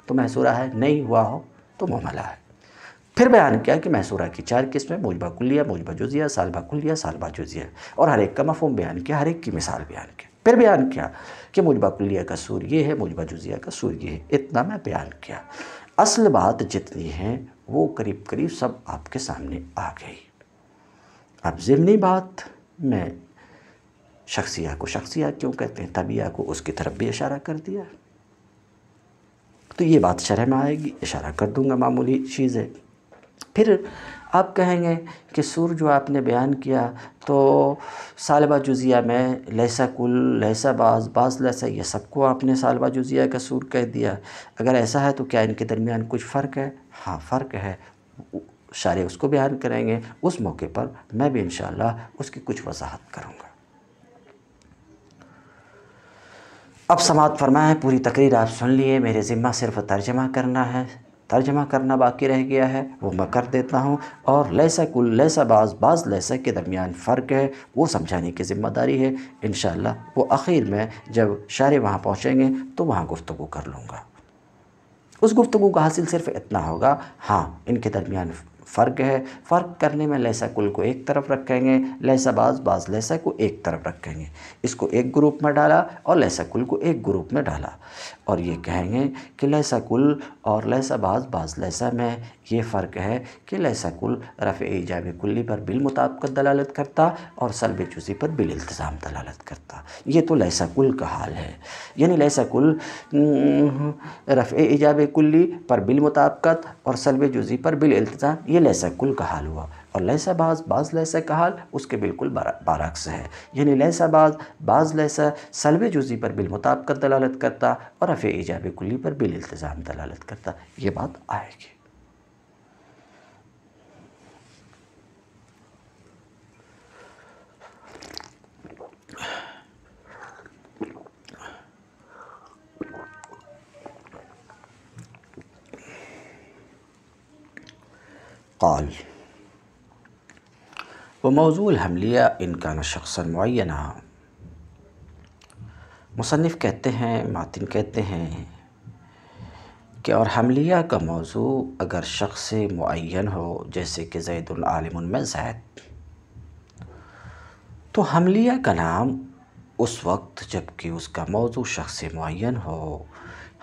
तो महसूरा है नहीं हुआ हो तो ममला है फिर बयान किया कि महसूरा की चार किस्में मोजबा कुल्लिया मोजबा जुजिया सालबा कुल्लिया सालबा जुजिया और हर एक का मफहम बयान किया हर एक की मिसाल बयान किया फिर बयान किया कि मुजबा कुल्लिया का सूर ये है मुजबा जुजिया का सूर ये है इतना मैं बयान किया असल बात जितनी है वो करीब करीब सब आपके सामने आ गई अब ज़िमनी बात मैं शख्सिया को शख्सिया क्यों कहते हैं तबिया को उसकी तरफ भी इशारा कर दिया तो ये बात शरह में आएगी इशारा कर दूंगा मामूली चीज़ है फिर अब कहेंगे कि सुर जो आपने बयान किया तो सालबा जुज़िया में लहसा कुल लहसा बाज बाज लहसा ये सबको आपने सालबा जुज़िया का सुर कह दिया अगर ऐसा है तो क्या इनके दरमियान कुछ फ़र्क है हाँ फ़र्क है शारे उसको बयान करेंगे उस मौके पर मैं भी इन उसकी कुछ वजाहत करूँगा अब समात फरमाएँ पूरी तकरीर आप सुन लिए मेरे ज़िम्मा सिर्फ तर्जमा करना है तर्जमा करना बाकी रह गया है वो मैं कर देता हूँ और लैसा कुल लैसा बाज बाज लैसा के दरमियान फ़र्क है वो समझाने की ज़िम्मेदारी है इन वो आखिर में जब शार वहाँ पहुँचेंगे तो वहाँ गुफ्तु कर लूँगा उस गुफ्तु का हासिल सिर्फ इतना होगा हाँ इनके दरमियान फ़र्क है फ़र्क करने में लहसा कुल को एक तरफ रखेंगे लहसा बाज बाज लहसा को एक तरफ रखेंगे इसको एक ग्रुप में डाला और लहसा कुल को एक ग्रुप में डाला और ये कहेंगे कि लहसा कुल और लहसा बाज बाज लहसा में ये फ़र्क है कि लहसा कुल रफ़ ईजाब कुल्ली पर बिलमुताबकत दलालत करता और सलब चूसी पर इल्तज़ाम दलालत करता ये तो लहसा कुल का हाल है यानी लहसा कुल रफ़ ईजाब कुल्ली पर बिलमुताबकत और सलब जूसी पर इल्तज़ाम ये लहसा कुल का हाल हुआ और लहसा बाज बाज का हाल उसके बिल्कुल बारक्स है यानी लहसा बाज बाज लहसा सलब जुजी पर बिलमुताबकत दलालत करता और रफ़ ईजाब कुल्ली पर बिल इल्तज़ाम दलालत करता ये बात आएगी قال वमौजूल हमलिया इनका न शख्सा मुना मुसनफ़ कहते हैं मातिन कहते हैं कि और हमलिया का मौजू अगर शख्स मुन हो जैसे कि जैदालम में जैद तो हमलिया का नाम उस वक्त जबकि उसका मौजू शख्स मुन हो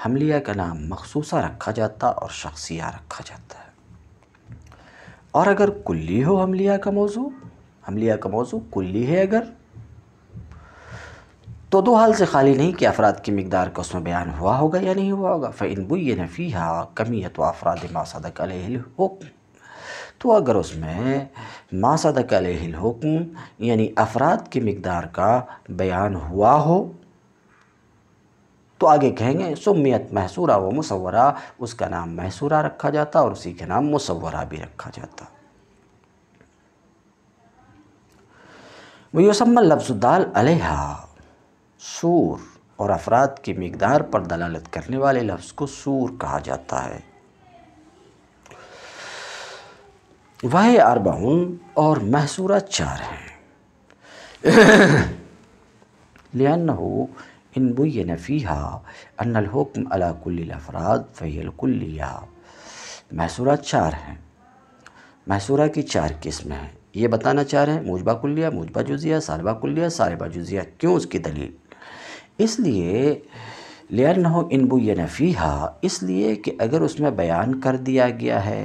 हमलिया का नाम मखसूसा रखा जाता और शख्सिया रखा जाता है और अगर कुल्ली हो हमलिया का मौजू हमलिया का मौजू कुल्ली है अगर तो दो हाल से खाली नहीं कि अफराद की मकदार का उसमें बयान हुआ होगा या नहीं हुआ होगा फ़ैन बुय नफ़ी है तो अफराद मासदक हुक्म तो अगर उसमें मासदक हुक्म यानी अफराद की मकदार का बयान हुआ हो तो आगे कहेंगे सुमियत महसूरा व मसवरा उसका नाम महसूरा रखा जाता और उसी के नाम मसवरा भी रखा जाता वसम लफ्ज़ाल अलहा सूर और अफराद की मकदार पर दलालत करने वाले लफ्ज़ को सूर कहा जाता है वह अरबाउन और महसूरा चार हैं लियान हो इन बुय नफ़ीहा अनलहुक्म अफराद फ़ैलकुल्लिया महसूरा चार हैं महसूरा की चार किस्में हैं ये बताना चाह रहे हैं मूजबा कुल्लिया मुजबा जुजिया सालबा कुल्लिया सालबा जुजिया क्यों उसकी दलील इसलिए लेर न हो इनबू नफ़ीहा इसलिए कि अगर उसमें बयान कर दिया गया है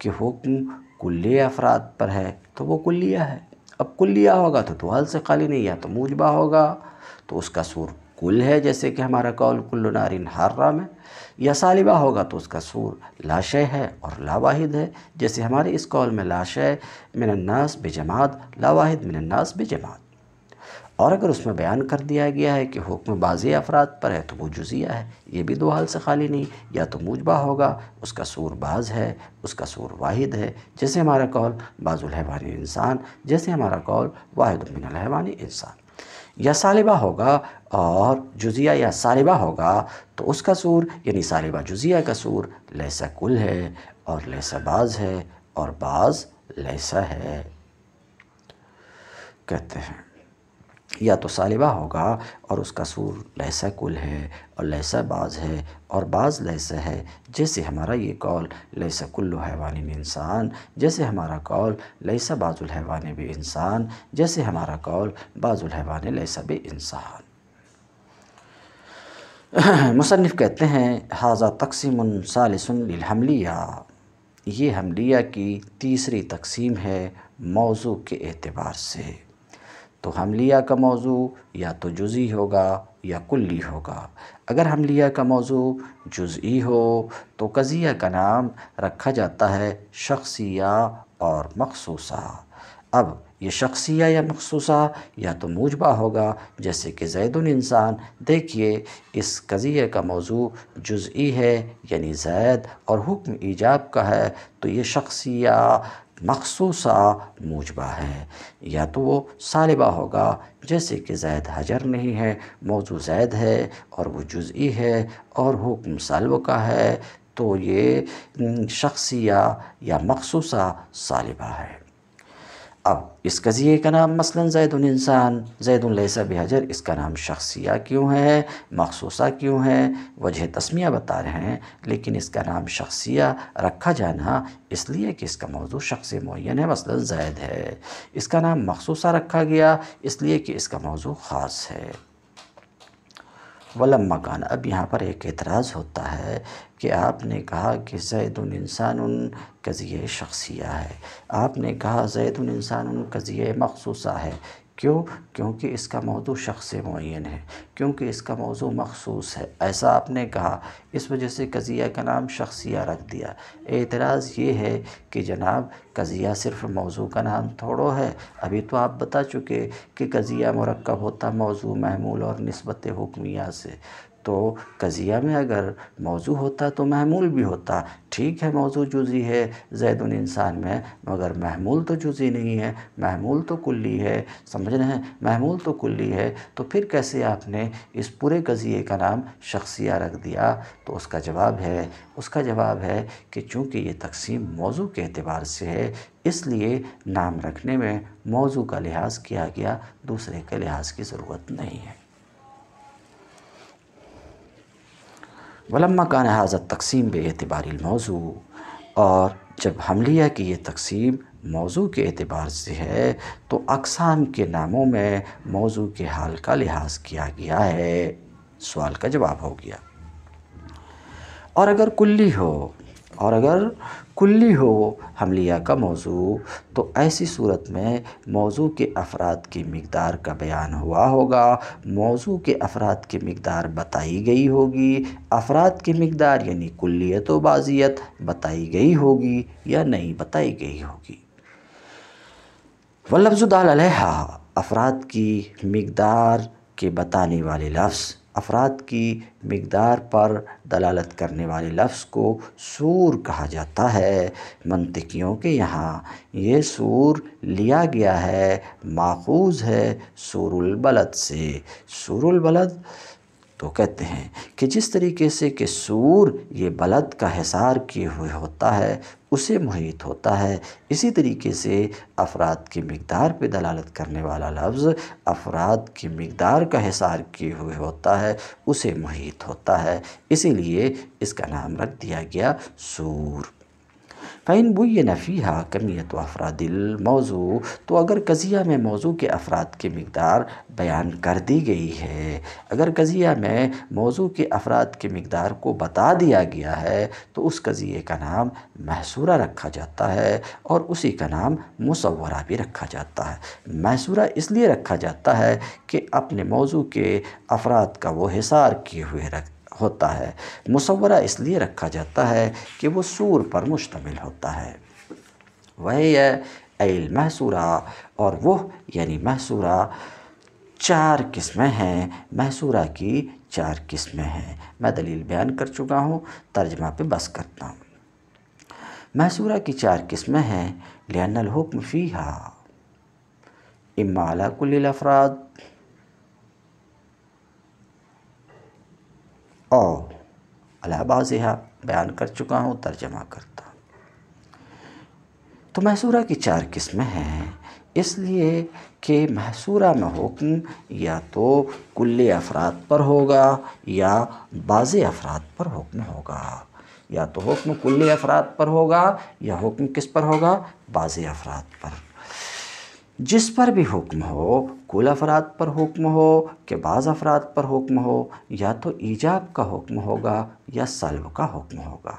कि हुक्म कुल्ले अफराद पर है तो वो कुल्लिया है अब कुल्लिया होगा तो हल से खाली नहीं या तो मूजबा होगा तो उसका सूर कुल है जैसे कि हमारा कौल कुल्लु नारिन हार्राम में या सालिबा होगा तो उसका सूर लाशय है और लावाहिद है जैसे हमारे इस कौल में लाशय मिनन्नास बेजमात लावाहिद मिनन्नास बेजमात और अगर उसमें बयान कर दिया गया है कि हुक्म बाजी अफराद पर है तो वो जुजिया है ये भी दो हाल से खाली नहीं या तो मूजबा होगा उसका सूर बाज है उसका सूर वाहिद है जैसे हमारा कौल बाजुल हैवानी इंसान जैसे हमारा कौल वाहिद मिनल हैवानी इंसान या सालिबा होगा और जुजिया या सालिबा होगा तो उसका सूर यानी सालिबा जुजिया का सूर लैसा कुल है और लैसा बाज है और बाज लैसा है कहते हैं या तो सालिबा होगा और उसका सूर लैसा कुल है और लहसा बाज है और बाज लहसा है जैसे हमारा ये कौल लहसा कुल्लु हैवान इंसान जैसे हमारा कौल लहसा बाजुल हैवान भी इंसान जैसे हमारा कौल बाजुल हैवान लहसा भी इंसान <clears throat> मुसनफ़ कहते हैं हाजा तकसीमसालसमलिया ये हमलिया की तीसरी तकसीम है मौजू के अतबार से तो हमलिया का मौजू या तो जुजी होगा या कुल्ली होगा अगर हमलिया का मौजू जुज़ी हो तो कज़िया का नाम रखा जाता है शख्सिया और मखसूसा अब ये शख्सिया या मखसूसा या तो मूजबा होगा जैसे कि जैदुल इंसान देखिए इस कज़िया का मौजू जुज़ी है यानी जैद और हुक्म ईजाब का है तो ये शख्सिया मखसूस मूजबा है या तो वो सालिबा होगा जैसे कि जैद हजर नहीं है मौजू जैद है और वो जुज़ी है और हुक्म सालब का है तो ये शख्सिया या मखसूस सालिबा है अब इस कज़िए का नाम मसलन जैदुल इंसान जैदुलसा बेहजर इसका नाम शख्सिया क्यों है मखसूसा क्यों है वजह तस्मिया बता रहे हैं लेकिन इसका नाम शख्सिया रखा जाना इसलिए कि इसका मौजू शख्स मुन है मसला जैद है इसका नाम मखसूसा रखा गया इसलिए कि इसका मौजू ख़ास है वलम मकान अब यहाँ पर एक एतराज़ होता है कि आपने कहा कि जैद इंसान कज़िए शख्सिया है आपने कहा जैद इंसान कज़िए मखसूसा है क्यों क्योंकि इसका मौजू शख्स मुन है क्योंकि इसका मौजू मखसूस है ऐसा आपने कहा इस वजह से कज़िया का नाम शख्सिया रख दिया एतराज़ ये है कि जनाब कज़िया सिर्फ मौजू का नाम थोड़ो है अभी तो आप बता चुके कि कज़िया मरकब होता मौजू महमूल और नस्बत हुक्मिया से तो कज़िया में अगर मौजू होता तो महमूल भी होता ठीक है मौजू जुज़ी है ज़ैदुन इंसान में मगर महमूल तो जुज़ी नहीं है महमूल तो कुल्ली है समझ रहे हैं महमूल तो कुल्ली है तो फिर कैसे आपने इस पूरे कज़िए का नाम शख्सिया रख दिया तो उसका जवाब है उसका जवाब है कि चूँकि ये तकसीम मौजू के अतबार से है इसलिए नाम रखने में मौजू का लिहाज किया गया दूसरे के लिहाज की ज़रूरत नहीं है वलम्मा कान हाजा तकसीम मौजू और जब हम लिया कि ये तकसीम मौजू के अतबार से है तो अकसाम के नामों में मौजू के हाल का लिहाज किया गया है सवाल का जवाब हो गया और अगर कुल्ली हो और अगर कुल्ली हो हमलिया का मौजू तो ऐसी सूरत में मौजू के अफराद की मकदार का बयान हुआ होगा मौजू के अफराद की मकदार बताई गई होगी अफराद की मकदार यानी कुल्लियत तो बाजियत बताई गई होगी या नहीं बताई गई होगी वल्लफ़ुदाल अफराद की मकदार के बताने वाले लफ्ज़ अफराद की मकदार पर दलालत करने वाले लफ्ज़ को सूर कहा जाता है मनतिकियों के यहाँ ये सूर लिया गया है माखूज़ है सूरुलबलद से सूरुलबलद तो कहते हैं कि जिस तरीके से कि सूर ये बलद का हिसार किए हुए होता है उसे मुहित होता है इसी तरीके से अफराद की मकदार पर दलालत करने वाला लफ्ज़ अफराद की मकदार का हिसार किए हुए होता है उसे मुहित होता है इसीलिए इसका नाम रख दिया गया सूर फ़ैन नफी हा कमियत अफराद मौजू तो अगर कज़िया में मौजू के अफराद की मकदार बयान कर दी गई है अगर कज़िया में मौजू के अफराद की मकदार को बता दिया गया है तो उस कज़िए का नाम महसूरा रखा जाता है और उसी का नाम मुसवरा भी रखा जाता है महसूरा इसलिए रखा जाता है कि अपने मौजू के अफराद का वो हिसार किए हुए रखते होता है मुसवरा इसलिए रखा जाता है कि वो सूर पर मुश्तमिल होता है वही है अल महसूरा और वह यानी महसूरा चार किस्में हैं महसूरा की चार किस्में हैं मैं दलील बयान कर चुका हूँ तर्जमा पे बस करता हूँ महसूरा की चार किस्में हैं लियानल हुक्म फ़ी इमाला कुल अफराद और अलाबाजिया बयान कर चुका हूँ तर्जमा करता हूँ तो महसूरा की चार किस्में हैं इसलिए कि महसूरा में हुक्म या तो कुल अफराद पर होगा या बाज़ अफराद पर हुक्म होगा या तो हुक्म कुल्ले अफराद पर होगा या हुक्म किस पर होगा बाज़ अफराद पर जिस पर भी हुक्म हो कुल अफराद पर हुक्म हो कि बाज़ अफराद पर हुक्म हो या तो ईजाब का हुक्म होगा या सल्ब का हुक्म होगा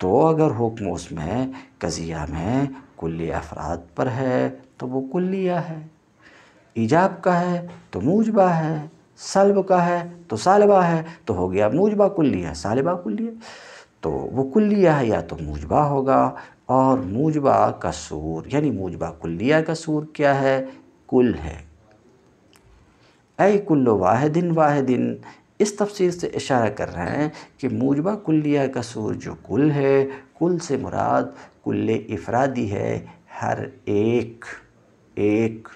तो अगर हुक्म उसमें कज़िया में कुल्ली अफराद पर है तो वो कुल्लिया है ईजाब का है तो मूजबा है सल्ब का है तो सालबा है तो हो गया मूजबा कुल्लिया सालबा कुल्लिया तो वो कुल्लिया है या तो मूजबा होगा और मूजबा का सूर यानी मूजबा कुल्लिया का सूर क्या है कुल है ए कुल्लो वाहिदिन वाहिदिन इस तफसीर से इशारा कर रहे हैं कि मूजबा कुल्लिया का सूर जो कुल है कुल से मुराद कुल इफरादी है हर एक एक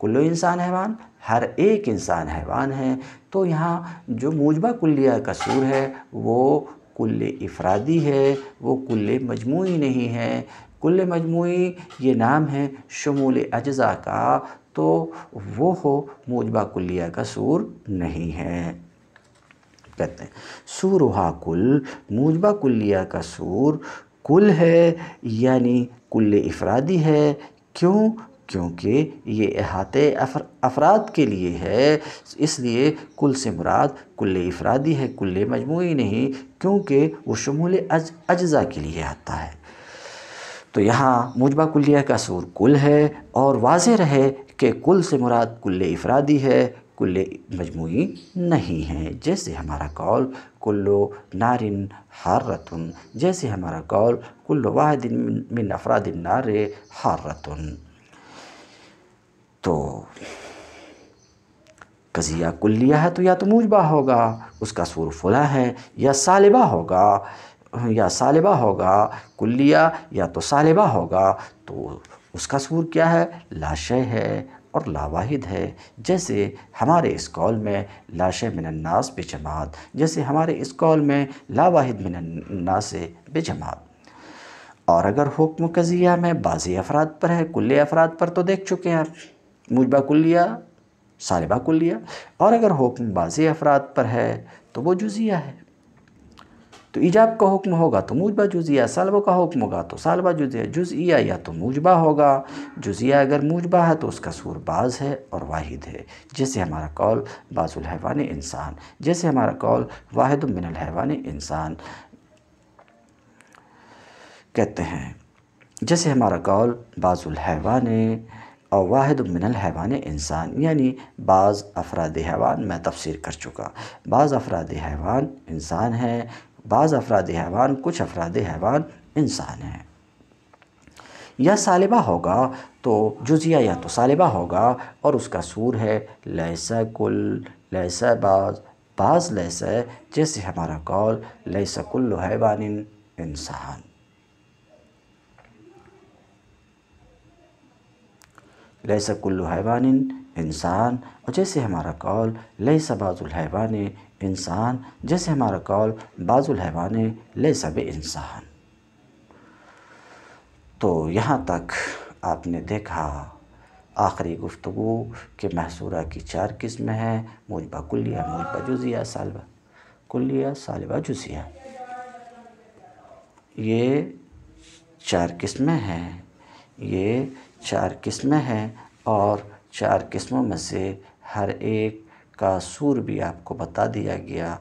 कुल्लो इंसान हैवान हर एक इंसान हैवान है तो यहाँ जो मूजबा कुल्लिया का सूर है वो कुल अफरादी है वो कुल मजमू नहीं है कुल मजमू ये नाम है शमूल अज्जा का तो वो हो मूजबा कुलिया का सूर नहीं है कहते हैं सूरहा कुल मूजबा कुलिया का सूर कुल है यानी कुल अफरादी है क्यों क्योंकि ये अहाते अफराद के लिए है इसलिए कुल से मुराद कुल अफरादी है कुल मजमू नहीं क्योंकि वो शमूल अज अज्जा के लिए आता है तो यहाँ मुजबा कुलिया का सूर कुल है और वाज रहे कि कुल से मुराद कुल अफरादी है कुल मजमू नहीं है जैसे हमारा कौल कुल्लो नारिन हारतन जैसे हमारा कौल कुल्लो वाहिदिन मिन अफरादिन नार हारतन तो कजिया कुल्लिया है तो या तो मूजबा होगा उसका सुर फुला है या सालिबा होगा या सालिबा होगा कुल्लिया या तो सालिबा होगा तो उसका सूर क्या है लाशय है और लावाहिद है जैसे हमारे इस कॉल में लाश मिनन्नास बेजमात जैसे हमारे इस कॉल में लावाहिद मिनन्नास बेजमात और अगर हुक्म कज़िया में बाज़ी अफराद पर है कुल्ले अफराद पर तो देख चुके हैं मूजबा कुलिया सालबा कुलिया और अगर हुक्म बाज़ अफराद पर है तो वो जुजिया है तो ईजाब का हुक्म होगा तो मूजबा जुजिया सालबा का हुक्म होगा तो सालबा जुजिया जुजिया या तो मूजबा होगा जुजिया अगर मूजबा है तो उसका सूर बाज है और वाहिद है जैसे हमारा कौल बाज़ुलवान इंसान जैसे हमारा कौल वाहिद मिनलहवान इंसान कहते हैं जैसे हमारा कौल बाज़ुलवान और वाहिद मिनल हैवान इंसान यानी बाज़ अफराद हैवान मैं तफसर कर चुका बाज़ अफराद हैवान इंसान हैं बाज़ अफराद हैवान कुछ अफराद हैवान इंसान हैं या सालबा होगा तो जुजिया या तो सालबा होगा और उसका सूर है लहसा कुल लहसा बाज बाज लहसा जैसे हमारा कौल लहसा कुल्लु हैवान इंसान लैसा कुल्लू हैवान इंसान और जैसे हमारा कौल लैसा बाजुल हैवान इंसान जैसे हमारा कौल बाजुल हैवान लैसा बे इंसान तो यहाँ तक आपने देखा आखिरी गुफ्तु के महसूरा की चार किस्में हैं मुजबा कुलिया मुजबा जुजिया सालबा कुलिया सालबा जुजिया ये चार किस्में हैं ये चार किस्में हैं और चार किस्मों में से हर एक का सूर भी आपको बता दिया गया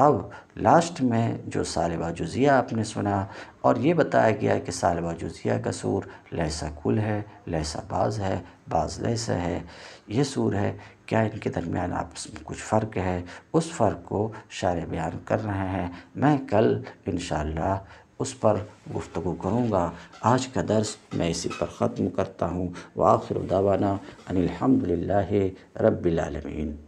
अब लास्ट में जो सालबा जुजिया आपने सुना और ये बताया गया कि सालबा जुजिया का सूर लहसा कुल है लहसा बाज है बाज लहसा है ये सूर है क्या इनके दरमियान आपस में कुछ फ़र्क है उस फ़र्क को शार बयान कर रहे हैं मैं कल इन उस पर गुफ्तु करूँगा आज का दर्स मैं इसी पर ख़त्म करता हूँ व आखिर दावाना अनिलहमदिल्ला रबालमीन